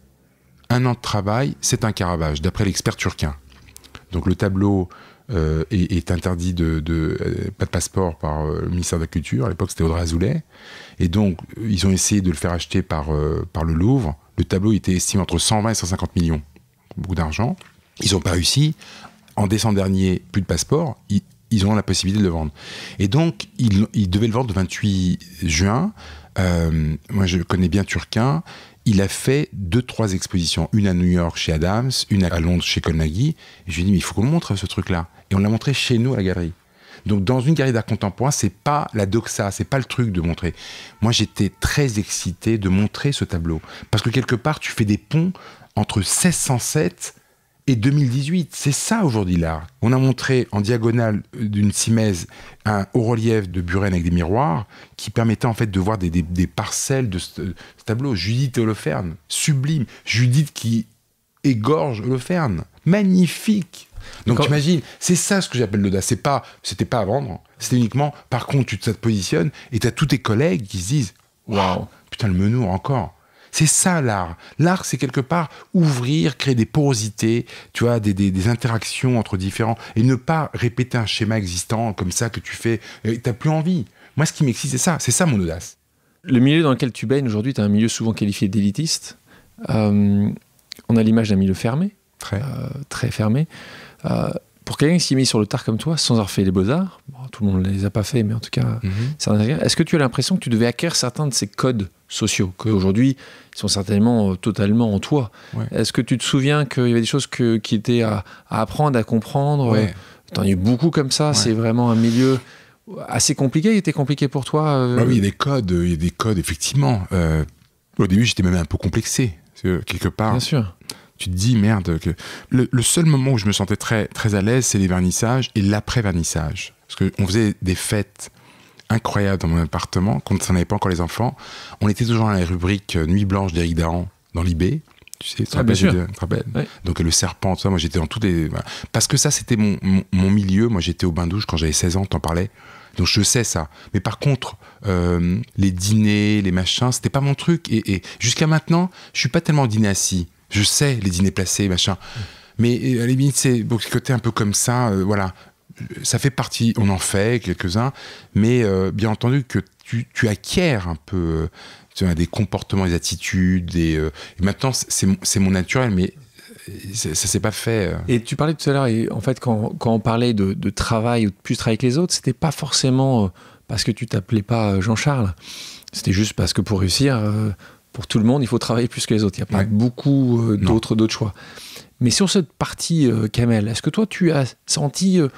Un an de travail, c'est un Caravage, d'après l'expert turquin. Donc le tableau euh, est, interdit de, pas de passeport par le ministère de la Culture. À l'époque, c'était Audrey Azoulay. Et donc, ils ont essayé de le faire acheter par, par le Louvre. Le tableau était estimé entre 120 et 150 millions. Beaucoup d'argent. Ils n'ont pas réussi en décembre dernier, plus de passeport, ils, ont la possibilité de le vendre. Et donc, ils, devait devaient le vendre le 28 juin. Euh, moi, je connais bien Turquin. Il a fait deux, trois expositions. Une à New York chez Adams, une à Londres chez Colnaghi. je lui ai dit, mais il faut qu'on montre ce truc-là. Et on l'a montré chez nous à la galerie. Donc, dans une galerie d'art contemporain, c'est pas la doxa, c'est pas le truc de montrer. Moi, j'étais très excité de montrer ce tableau. Parce que quelque part, tu fais des ponts entre 1607 et 2018. C'est ça aujourd'hui là On a montré en diagonale d'une simèse un haut-relief de Buren avec des miroirs qui permettait en fait de voir des, parcelles de ce, tableau. Judith Holoferne, sublime. Judith qui égorge Holoferne. Magnifique. Donc imagine, c'est ça ce que j'appelle l'audace. C'est pas, c'était pas à vendre. C'était uniquement, par contre, tu te positionnes et tu as tous tes collègues qui se disent, waouh, putain le menu encore. C'est ça l'art. L'art, c'est quelque part ouvrir, créer des porosités, tu vois, des, interactions entre différents, et ne pas répéter un schéma existant comme ça que tu fais. Euh, t'as plus envie. Moi, ce qui m'excite, c'est ça. C'est ça mon audace. Le milieu dans lequel tu baignes aujourd'hui, tu un milieu souvent qualifié d'élitiste. Euh, on a l'image d'un milieu fermé, très, euh, très fermé pour quelqu'un qui s'y mis sur le tard comme toi, sans avoir fait les beaux-arts, tout le monde ne les a pas fait, mais en tout cas, mhm. est-ce que tu as l'impression que tu devais acquérir certains de ces codes sociaux, qu'aujourd'hui, ils sont certainement euh, totalement en toi Est-ce que tu te souviens qu'il y avait des choses que, qui étaient à, apprendre, à comprendre ouais. T'en as eu beaucoup comme ça, c'est vraiment un milieu assez compliqué, il était compliqué pour toi euh? bah Oui, il y a des codes, il des codes, effectivement. Euh, au début, j'étais même un peu complexé, quelque part. Bien sûr tu te dis merde que le, seul moment où je me sentais très très à l'aise c'est les vernissages et l'après vernissage parce qu'on faisait des fêtes incroyables dans mon appartement quand on n'avait pas encore les enfants on était toujours dans la rubrique euh, nuit blanche d'Éric dans l'IB tu sais, ah, Donc le serpent, tout moi j'étais dans tout les... Parce que ça, c'était mon, milieu. Moi j'étais au bain-douche quand j'avais 16 ans, t'en parlais. Donc je sais ça. Mais par contre, euh, les dîners, les machins, c'était pas mon truc. Et, jusqu'à maintenant, je suis pas tellement dîner assis. Je sais les dîners placés, machin. Mais euh, à la limite, c'est ce côté un peu comme ça, euh, voilà. Ça fait partie, on en fait quelques-uns, mais euh, bien entendu que tu, tu acquiers un peu des comportements, des attitudes, et maintenant c'est mon naturel, mais ça, ne s'est pas fait. Et tu parlais tout à l'heure, en fait, quand, on parlait de, travail ou de plus travailler que les autres, c'était pas forcément parce que tu t'appelais pas Jean-Charles, c'était juste parce que pour réussir pour tout le monde, il faut travailler plus que les autres. Il n'y a pas beaucoup euh, d'autres choix. Mais sur cette partie, euh, Kamel, est-ce que toi, tu as senti euh,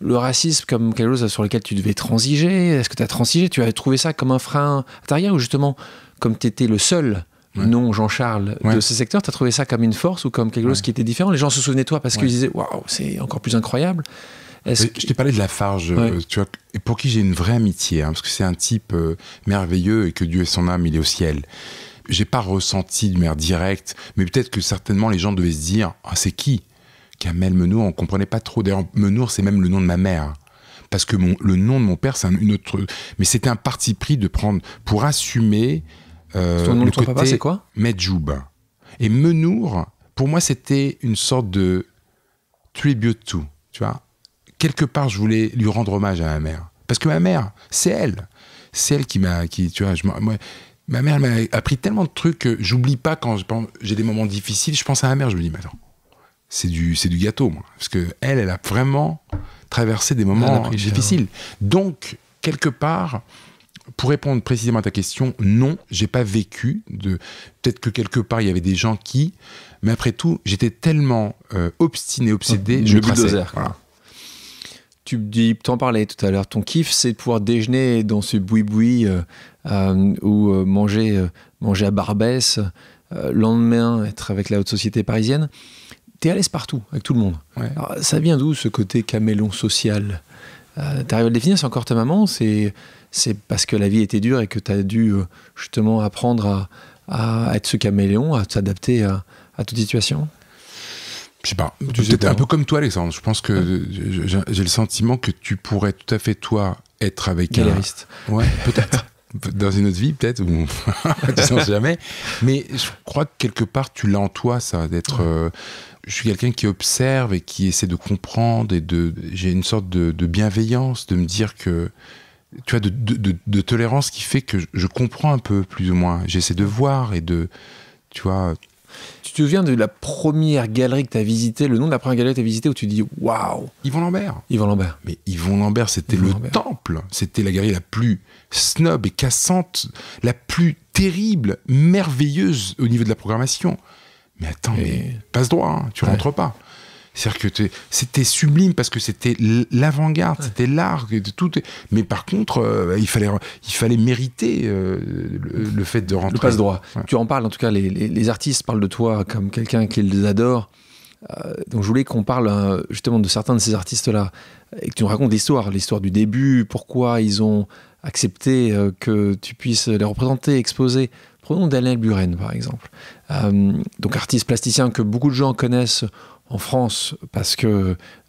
le racisme comme quelque chose sur lequel tu devais transiger Est-ce que tu as transigé Tu as trouvé ça comme un frein à ta ou justement, comme tu étais le seul non Jean-Charles de ce secteur, tu as trouvé ça comme une force ou comme quelque chose qui était différent Les gens se souvenaient de toi parce qu'ils disaient Waouh, c'est encore plus incroyable. Je t'ai parlé de Lafarge, farge pour qui j'ai une vraie amitié, hein, parce que c'est un type merveilleux et que Dieu et son âme, il est au ciel j'ai pas ressenti de manière directe, mais peut-être que certainement les gens devaient se dire ah, c'est qui Kamel Menour, on comprenait pas trop. D'ailleurs, Menour, c'est même le nom de ma mère. Parce que le nom de mon père, c'est un, une autre. Mais c'était un parti pris de prendre pour assumer euh, Son nom le côté c'est quoi Medjoub. Et Menour, pour moi, c'était une sorte de tribute to. Tu vois, quelque part, je voulais lui rendre hommage à ma mère, parce que ma mère, c'est elle, c'est elle qui m'a, qui, tu vois, je, moi, Ma mère m'a appris tellement de trucs que j'oublie pas quand j'ai des moments difficiles. Je pense à ma mère, je me dis, maintenant, c'est du, gâteau, moi. Parce que elle, a vraiment traversé des moments difficiles. Donc, quelque part, pour répondre précisément à ta question, non, j'ai pas vécu de. Peut-être que quelque part, il y avait des gens qui. Mais après tout, j'étais tellement euh, obstiné, obsédé, je le Voilà. Tu en parlais tout à l'heure. Ton kiff, c'est de pouvoir déjeuner dans ce boui-boui. Euh, euh, ou euh, manger, euh, manger à Barbès, lendemain être avec la haute société parisienne, t'es à l'aise partout, avec tout le monde. ça vient d'où ce côté camélon social T'arrives à le définir, c'est encore ta maman, c'est, parce que la vie était dure et que t'as dû justement apprendre à, à, être ce caméléon, à t'adapter à, toute situation je sais pas. J'étais un peu comme toi, Alexandre. Je pense que j'ai le sentiment que tu pourrais tout à fait, toi, être avec un. Ouais, peut-être. dans une autre vie peut-être, ou jamais. Mais je crois que quelque part tu l'as en toi ça d'être. Euh, je suis quelqu'un qui observe et qui essaie de comprendre et de. J'ai une sorte de, bienveillance de me dire que tu vois de, de, tolérance qui fait que je comprends un peu plus ou moins. J'essaie de voir et de tu vois tu te souviens de la première galerie que tu as visitée, le nom de la première galerie que tu as visitée où tu dis waouh Yvon Lambert. Yvon Lambert. Mais Yvon Lambert, c'était le temple. C'était la galerie la plus snob et cassante, la plus terrible, merveilleuse au niveau de la programmation. Mais attends, passe droit, hein, tu rentres pas. C'est-à-dire que c'était sublime parce que c'était l'avant-garde, c'était l'art, tout. Mais par contre, euh, il, fallait, il fallait mériter euh, le, fait de rentrer. Le passe-droit. Tu en parles, en tout cas, les, artistes parlent de toi comme quelqu'un qu'ils adorent. Euh, donc je voulais qu'on parle justement de certains de ces artistes-là et que tu nous racontes l'histoire, l'histoire du début, pourquoi ils ont accepté que tu puisses les représenter, exposer. Prenons Daniel Buren par exemple, donc artiste plasticien que beaucoup de gens connaissent en France parce que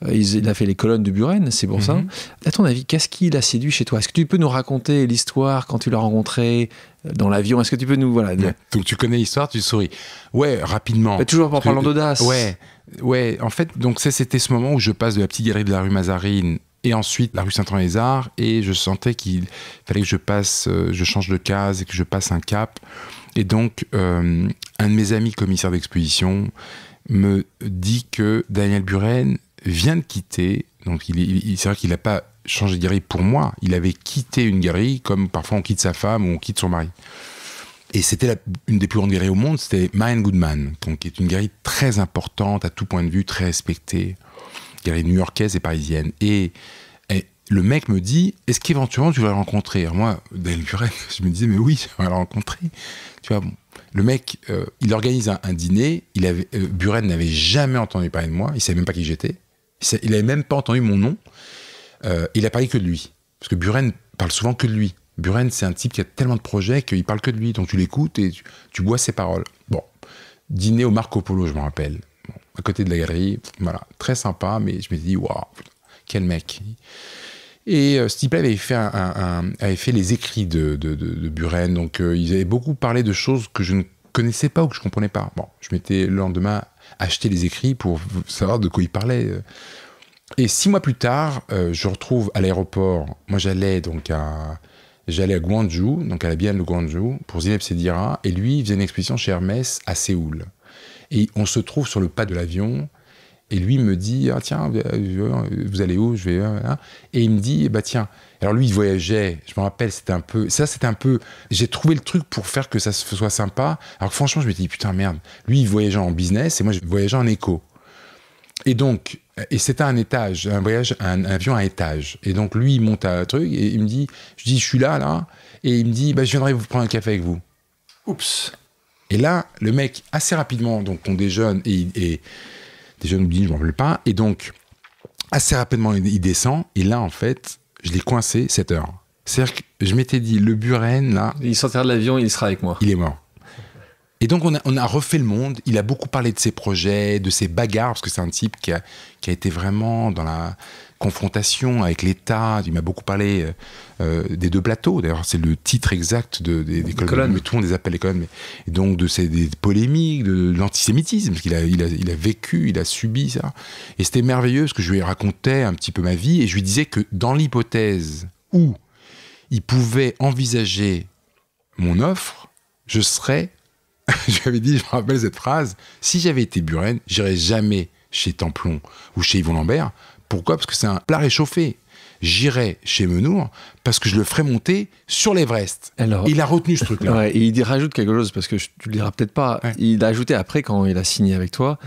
euh, il a fait les colonnes de Buren, c'est pour ça. Mhm. À ton avis, qu'est-ce qui l'a séduit chez toi Est-ce que tu peux nous raconter l'histoire quand tu l'as rencontré euh, dans l'avion Est-ce que tu peux nous voilà Donc tu connais l'histoire, tu souris. Ouais, rapidement. Mais bah, toujours en parlant d'audace. Ouais, ouais. En fait, donc c'était ce moment où je passe de la petite galerie de la rue Mazarine et ensuite la rue Saint-André-les-Arts et je sentais qu'il fallait que je passe, euh, je change de case et que je passe un cap. Et donc, un de mes amis commissaire d'exposition me dit que Daniel Buren vient de quitter, donc il, c'est vrai qu'il n'a pas changé de guérille pour moi, il avait quitté une guérille comme parfois on quitte sa femme ou on quitte son mari. Et c'était une des plus grandes guérilles au monde, c'était Marianne Goodman, qui est une guérille très importante à tout point de vue, très respectée, guérille new-yorkaise et parisienne. Et, le mec me dit, est-ce qu'éventuellement tu vas la rencontrer moi, Daniel Buren, je me disais, mais oui, je vais la rencontrer. Tu vois, bon, le mec, euh, il organise un, dîner. Il avait, euh, Buren n'avait jamais entendu parler de moi. Il savait même pas qui j'étais. Il n'avait même pas entendu mon nom. Euh, il a parlé que de lui. Parce que Buren parle souvent que de lui. Buren, c'est un type qui a tellement de projets qu'il parle que de lui. Donc tu l'écoutes et tu, bois ses paroles. Bon, dîner au Marco Polo, je me rappelle. à côté de la galerie. Voilà, très sympa, mais je me dis, waouh, quel mec. Et euh, Stipe avait fait, avait fait les écrits de, Buren, donc euh, ils avaient beaucoup parlé de choses que je ne connaissais pas ou que je comprenais pas. Bon, je m'étais le lendemain acheté les écrits pour savoir de quoi il parlait. Euh. Et six mois plus tard, je retrouve à l'aéroport. Moi, j'allais donc à j'allais à Guangzhou, donc à la Biennale de Guangzhou, pour Zineb Sedira, et lui il faisait une exposition chez Hermès à Séoul. Et on se trouve sur le pas de l'avion, et lui me dit ah, tiens euh, euh, vous allez où je vais euh, hein et il me dit bah tiens alors lui il voyageait je me rappelle c'était un peu ça c'était un peu j'ai trouvé le truc pour faire que ça soit sympa alors franchement je me dis putain merde lui il voyageait en business et moi je voyageais en éco et donc et c'était un étage un voyage un, avion à étage et donc lui il monte à un truc et il me dit je dis je suis là là et il me dit bah, je viendrai vous prendre un café avec vous oups et là le mec assez rapidement donc on déjeune et, et des jeunes disent je m'en pas. Et donc, assez rapidement, il descend. Et là, en fait, je l'ai coincé 7 heures. C'est-à-dire que je m'étais dit, le Buren, là. Il sortira de l'avion, il sera avec moi. Il est mort. Et donc, on a, refait le monde. Il a beaucoup parlé de ses projets, de ses bagarres, parce que c'est un type qui a, été vraiment dans la confrontation avec l'État. Il m'a beaucoup parlé euh, euh, des deux plateaux. D'ailleurs, c'est le titre exact des, colonnes. Mais tout le monde les appelle les colonnes. et donc, de ces polémiques, de, l'antisémitisme, parce qu'il a, il a, il a vécu, il a subi ça. Et c'était merveilleux, parce que je lui racontais un petit peu ma vie, et je lui disais que dans l'hypothèse où il pouvait envisager mon offre, je serais j'avais dit, je me rappelle cette phrase, si j'avais été Buren, j'irais jamais chez Templon ou chez Yvon Lambert. Pourquoi Parce que c'est un plat réchauffé. J'irais chez Menour parce que je le ferai monter sur l'Everest. Il a retenu ce truc-là. et il rajoute quelque chose parce que je, tu le diras peut-être pas. Il a ajouté après quand il a signé avec toi.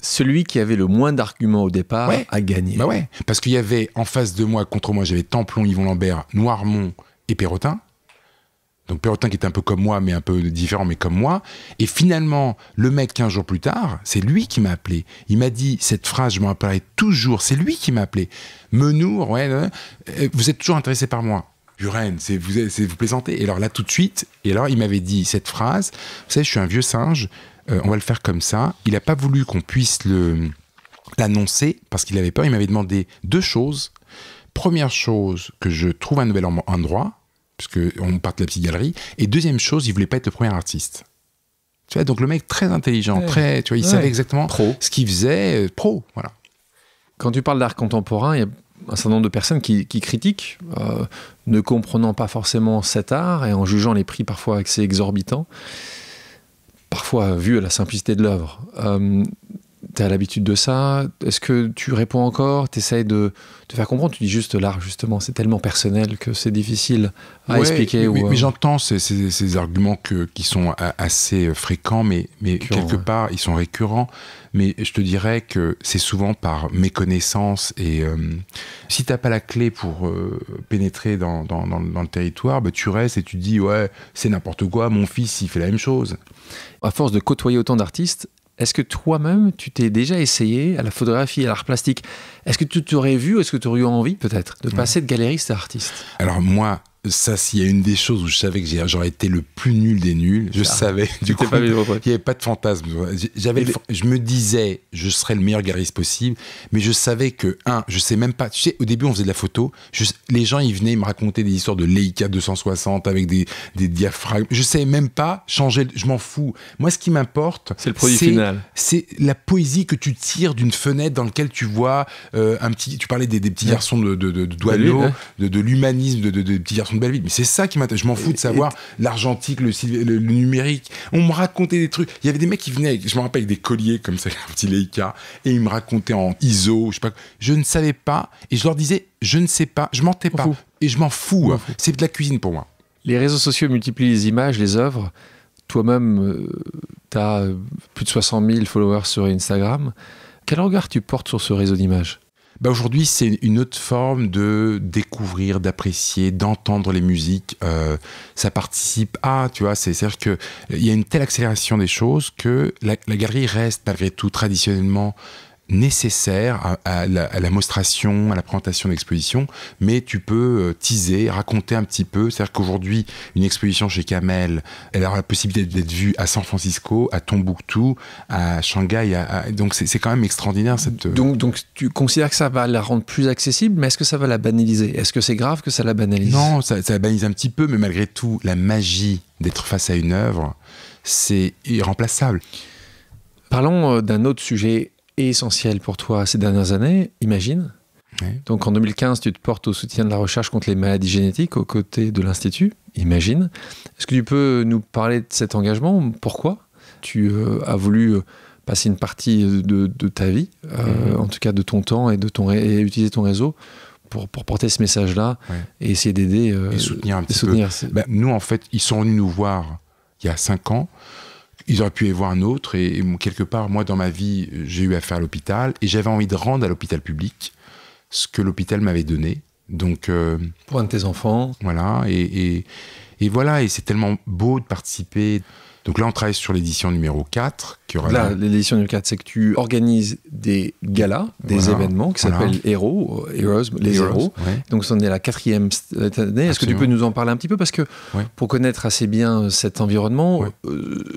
celui qui avait le moins d'arguments au départ a gagné. Bah ouais, parce qu'il y avait en face de moi, contre moi, j'avais Templon, Yvon Lambert, Noirmont et Perrotin donc Perrotin qui est un peu comme moi, mais un peu différent, mais comme moi. Et finalement, le mec, 15 jours plus tard, c'est lui qui m'a appelé. Il m'a dit cette phrase, je m'en rappellerai toujours, c'est lui qui m'a appelé. Menour, ouais, euh, vous êtes toujours intéressé par moi. Urène, c'est vous, vous plaisantez. Et alors là, tout de suite, et alors il m'avait dit cette phrase, vous savez, je suis un vieux singe, euh, on va le faire comme ça. Il n'a pas voulu qu'on puisse le l'annoncer parce qu'il avait peur. Il m'avait demandé deux choses. Première chose, que je trouve un nouvel endroit puisqu'on part de la petite galerie. Et deuxième chose, il voulait pas être le premier artiste. Tu vois, donc le mec très intelligent, très, tu vois, il savait exactement ce qu'il faisait, euh, pro, voilà. Quand tu parles d'art contemporain, il y a un certain nombre de personnes qui, critiquent, euh, ne comprenant pas forcément cet art et en jugeant les prix parfois assez exorbitants, parfois vu à la simplicité de l'œuvre. Euh, tu l'habitude de ça Est-ce que tu réponds encore Tu de te faire comprendre Tu dis juste l'art, justement, c'est tellement personnel que c'est difficile à expliquer. Oui, euh, mais j'entends ces, ces, arguments qui sont assez euh, fréquents, mais, mais quelque part, ils sont récurrents. Mais je te dirais que c'est souvent par méconnaissance. Et euh, si tu n'as pas la clé pour pénétrer dans, le territoire, bah, tu restes et tu dis Ouais, c'est n'importe quoi, mon fils, il fait la même chose. À force de côtoyer autant d'artistes, est-ce que toi-même, tu t'es déjà essayé à la photographie, à l'art plastique Est-ce que tu t'aurais vu, est-ce que tu aurais eu envie peut-être de passer de galériste à artiste Alors moi, ça, s'il y a une des choses où je savais que j'aurais été le plus nul des nuls, je savais. Du il n'y avait pas de fantasme. J'avais, je me disais, je serais le meilleur guitariste possible, mais je savais que un, je sais même pas. Tu sais, au début, on faisait de la photo. les gens, ils venaient, me raconter des histoires de Leica 260 avec des, des diaphragmes. Je savais même pas changer. Je m'en fous. Moi, ce qui m'importe, c'est le produit final. C'est la poésie que tu tires d'une fenêtre dans laquelle tu vois euh, un petit. Tu parlais des, petits garçons de, de, de, de, l'humanisme de, des petits garçons de Mais c'est ça qui m'intéresse. Je m'en fous de savoir l'argentique, le, numérique. On me racontait des trucs. Il y avait des mecs qui venaient, je me rappelle, avec des colliers comme ça, un petit Leica, et ils me racontaient en ISO, je ne savais pas, et je leur disais, je ne sais pas, je mentais pas, et je m'en fous. C'est de la cuisine pour moi. Les réseaux sociaux multiplient les images, les œuvres. Toi-même, euh, tu as euh, plus de 60 000 followers sur Instagram. Quel regard tu portes sur ce réseau d'images bah, aujourd'hui, c'est une autre forme de découvrir, d'apprécier, d'entendre les musiques. Euh, ça participe à, tu vois, c'est-à-dire qu'il y a une telle accélération des choses que la galerie reste malgré tout traditionnellement nécessaire à, la, à, mostration, à la présentation d'exposition, mais tu peux euh, teaser, raconter un petit peu. C'est-à-dire qu'aujourd'hui, une exposition chez Kamel, elle aura la possibilité d'être vue à San Francisco, à Tombouctou, à Shanghai. donc c'est quand même extraordinaire cette. Euh, donc, donc tu considères que ça va la rendre plus accessible, mais est-ce que ça va la banaliser Est-ce que c'est grave que ça la banalise Non, ça, ça la banalise un petit peu, mais malgré tout, la magie d'être face à une œuvre, c'est irremplaçable. Parlons euh, d'un autre sujet et essentiel pour toi ces dernières années, imagine. Donc en 2015, tu te portes au soutien de la recherche contre les maladies génétiques aux côtés de l'Institut, imagine. Est-ce que tu peux nous parler de cet engagement Pourquoi tu euh, as voulu euh, passer une partie de, ta vie, euh, mhm. en tout cas de ton temps et, de ton, utiliser ton réseau pour, porter ce message-là et essayer d'aider. et soutenir un petit peu. Ben, nous, en fait, ils sont venus nous voir il y a cinq ans ils auraient pu y voir un autre. Et, quelque part, moi, dans ma vie, j'ai eu affaire à l'hôpital et j'avais envie de rendre à l'hôpital public ce que l'hôpital m'avait donné. Donc, euh, pour un de tes enfants. Voilà. et, et voilà. Et c'est tellement beau de participer. Donc là, on travaille sur l'édition numéro 4. là, l'édition numéro 4, c'est que tu organises des galas, des événements qui s'appellent Héros, euh, Heroes, les Heroes, Héros. Donc, c'en est la quatrième euh, année. Est-ce que tu peux nous en parler un petit peu Parce que pour connaître assez bien euh, cet environnement,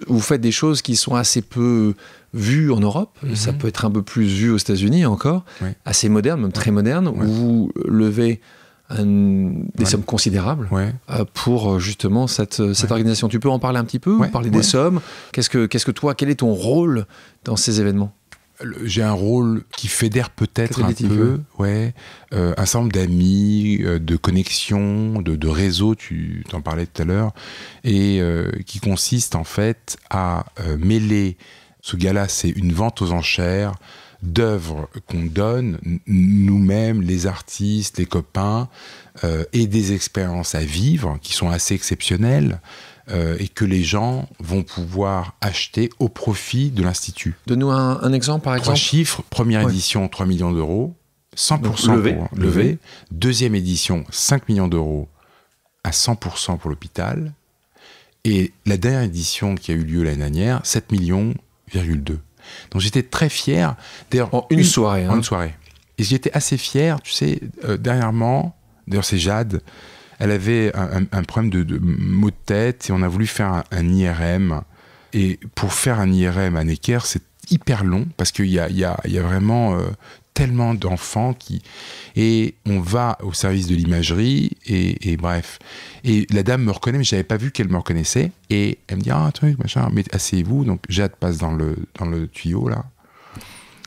vous faites des choses qui sont assez peu vues en Europe. Mhm. Ça peut être un peu plus vu aux États-Unis encore. Assez moderne, même très moderne. Où vous levez des sommes considérables euh, pour euh, justement cette, euh, organisation. Tu peux en parler un petit peu, parler des sommes. Qu'est-ce que, qu'est-ce que toi, quel est ton rôle dans ces événements j'ai un rôle qui fédère peut-être un peu, ouais, un certain nombre d'amis, de connexions, de, de réseaux, tu t'en parlais tout à l'heure, et qui consiste en fait à mêler, ce gars-là c'est une vente aux enchères, d'œuvres qu'on donne, nous-mêmes, les artistes, les copains, euh, et des expériences à vivre qui sont assez exceptionnelles. Euh, et que les gens vont pouvoir acheter au profit de l'Institut. Donne-nous un, exemple, par exemple. Trois chiffres. Première édition, 3 millions d'euros. 100% pour, levé. Deuxième édition, 5 millions d'euros à 100% pour l'hôpital. Et la dernière édition qui a eu lieu l'année dernière, 7 millions,2. Donc j'étais très fier. D'ailleurs, en une, soirée. Hein. En une soirée. Et j'étais assez fier, tu sais, euh, dernièrement, d'ailleurs c'est Jade, elle avait un, problème de, de, maux de tête et on a voulu faire un, IRM. Et pour faire un IRM à Necker, c'est hyper long parce qu'il y a, y, a, y a, vraiment euh, tellement d'enfants qui et on va au service de l'imagerie et, bref et la dame me reconnaît mais je n'avais pas vu qu'elle me reconnaissait et elle me dit ah un truc machin mais asseyez-vous donc Jade passe dans le dans le tuyau là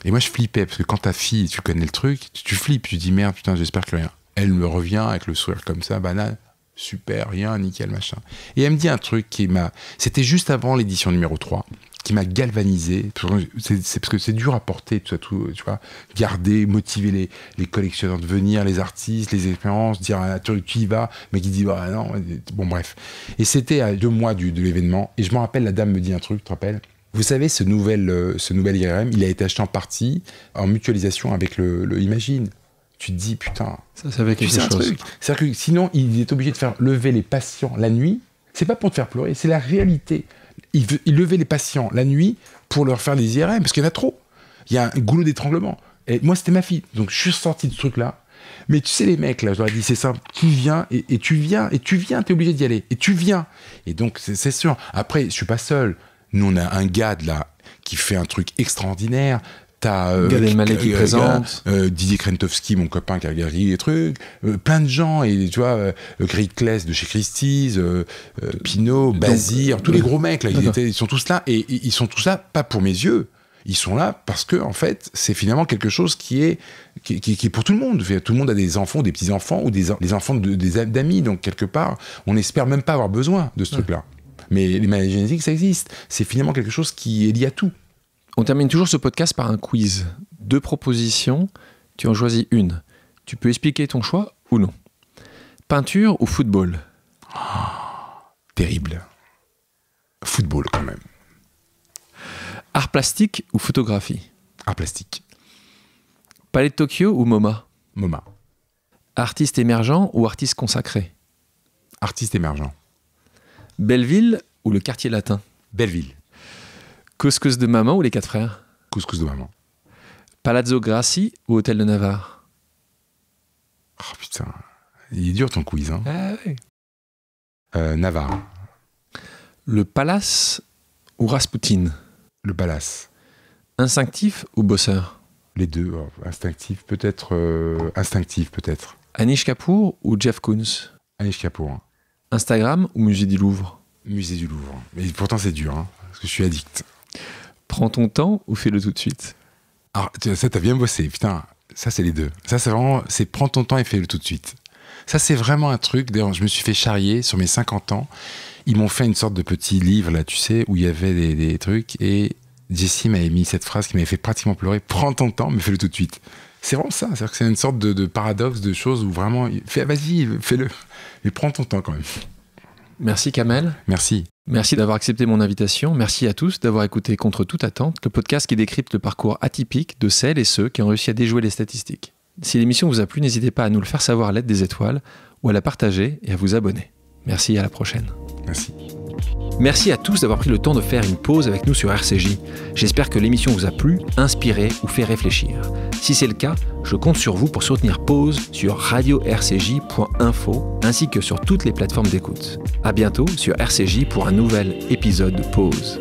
et moi je flippais parce que quand ta fille tu connais le truc tu, tu flippes tu dis merde putain j'espère que rien elle me revient avec le sourire comme ça banal super rien nickel machin et elle me dit un truc qui m'a c'était juste avant l'édition numéro 3 qui m'a galvanisé. C'est parce que c'est dur à porter, tu vois. Garder, motiver les, collectionneurs de venir, les artistes, les expériences, dire à tu, y vas, mais qui dit, bah non, bon, bref. Et c'était à deux mois du, de l'événement, et je me rappelle, la dame me dit un truc, tu te rappelles vous savez, ce nouvel, euh, ce nouvel IRM, il a été acheté en partie en mutualisation avec le, Imagine. Tu te dis, putain, ça, ça être chose. C'est-à-dire que sinon, il est obligé de faire lever les patients la nuit. C'est pas pour te faire pleurer, c'est la réalité. Ils les patients la nuit pour leur faire des IRM, parce qu'il y en a trop. Il y a un goulot d'étranglement. Et moi, c'était ma fille. Donc, je suis sorti de ce truc-là. Mais tu sais, les mecs, là, je leur ai dit, c'est simple, tu viens, et, tu viens, et tu viens, t'es obligé d'y aller, et tu viens. Et donc, c'est sûr. Après, je suis pas seul. Nous, on a un gars là qui fait un truc extraordinaire t'as euh, qui présente, euh, Didier Krentowski mon copain qui a regardé les trucs, euh, plein de gens et tu vois, Greg Kless de chez Christie's, Pinot, Bazir, tous les gros mecs là, ils, sont tous là et, ils sont tous là pas pour mes yeux. Ils sont là parce que en fait, c'est finalement quelque chose qui est qui, est pour tout le monde. Tout le monde a des enfants, des petits enfants ou des, des enfants de, des d'amis. Donc quelque part, on n'espère même pas avoir besoin de ce truc-là. Mais les maladies génétiques, ça existe. C'est finalement quelque chose qui est lié à tout. On termine toujours ce podcast par un quiz. Deux propositions, tu en choisis une. Tu peux expliquer ton choix ou non. Peinture ou football ah, Terrible. Football quand même. Art plastique ou photographie Art plastique. Palais de Tokyo ou MoMA MoMA. Artiste émergent ou artiste consacré Artiste émergent. Belleville ou le quartier latin Belleville. Couscous de maman ou les quatre frères Couscous de maman. Palazzo Grassi ou Hôtel de Navarre Oh putain, il est dur ton quiz. Hein. Ah euh, Navarre. Le palace ou Raspoutine Le palace. Instinctif ou bosseur Les deux. Oh, instinctif peut-être. Euh, instinctif peut-être. Anish Kapoor ou Jeff Koons Anish Kapoor. Hein. Instagram ou Musée du Louvre Musée du Louvre. Mais pourtant c'est dur, hein, parce que je suis addict. Prends ton temps ou fais-le tout de suite Alors, ça, t'as bien bossé, putain. Ça, c'est les deux. Ça, c'est vraiment, c'est prends ton temps et fais-le tout de suite. Ça, c'est vraiment un truc. D'ailleurs, je me suis fait charrier sur mes 50 ans. Ils m'ont fait une sorte de petit livre, là, tu sais, où il y avait des, trucs. Et Jessie m'avait mis cette phrase qui m'avait fait pratiquement pleurer Prends ton temps, mais fais-le tout de suite. C'est vraiment ça. cest que c'est une sorte de, paradoxe de choses où vraiment, fais, vas-y, fais-le. Mais prends ton temps quand même. Merci, Kamel. Merci. Merci d'avoir accepté mon invitation. Merci à tous d'avoir écouté Contre toute attente, le podcast qui décrypte le parcours atypique de celles et ceux qui ont réussi à déjouer les statistiques. Si l'émission vous a plu, n'hésitez pas à nous le faire savoir à l'aide des étoiles ou à la partager et à vous abonner. Merci à la prochaine. Merci. Merci à tous d'avoir pris le temps de faire une pause avec nous sur RCJ. J'espère que l'émission vous a plu, inspiré ou fait réfléchir. Si c'est le cas, je compte sur vous pour soutenir Pause sur RadioRCJ.info ainsi que sur toutes les plateformes d'écoute. À bientôt sur RCJ pour un nouvel épisode de Pause.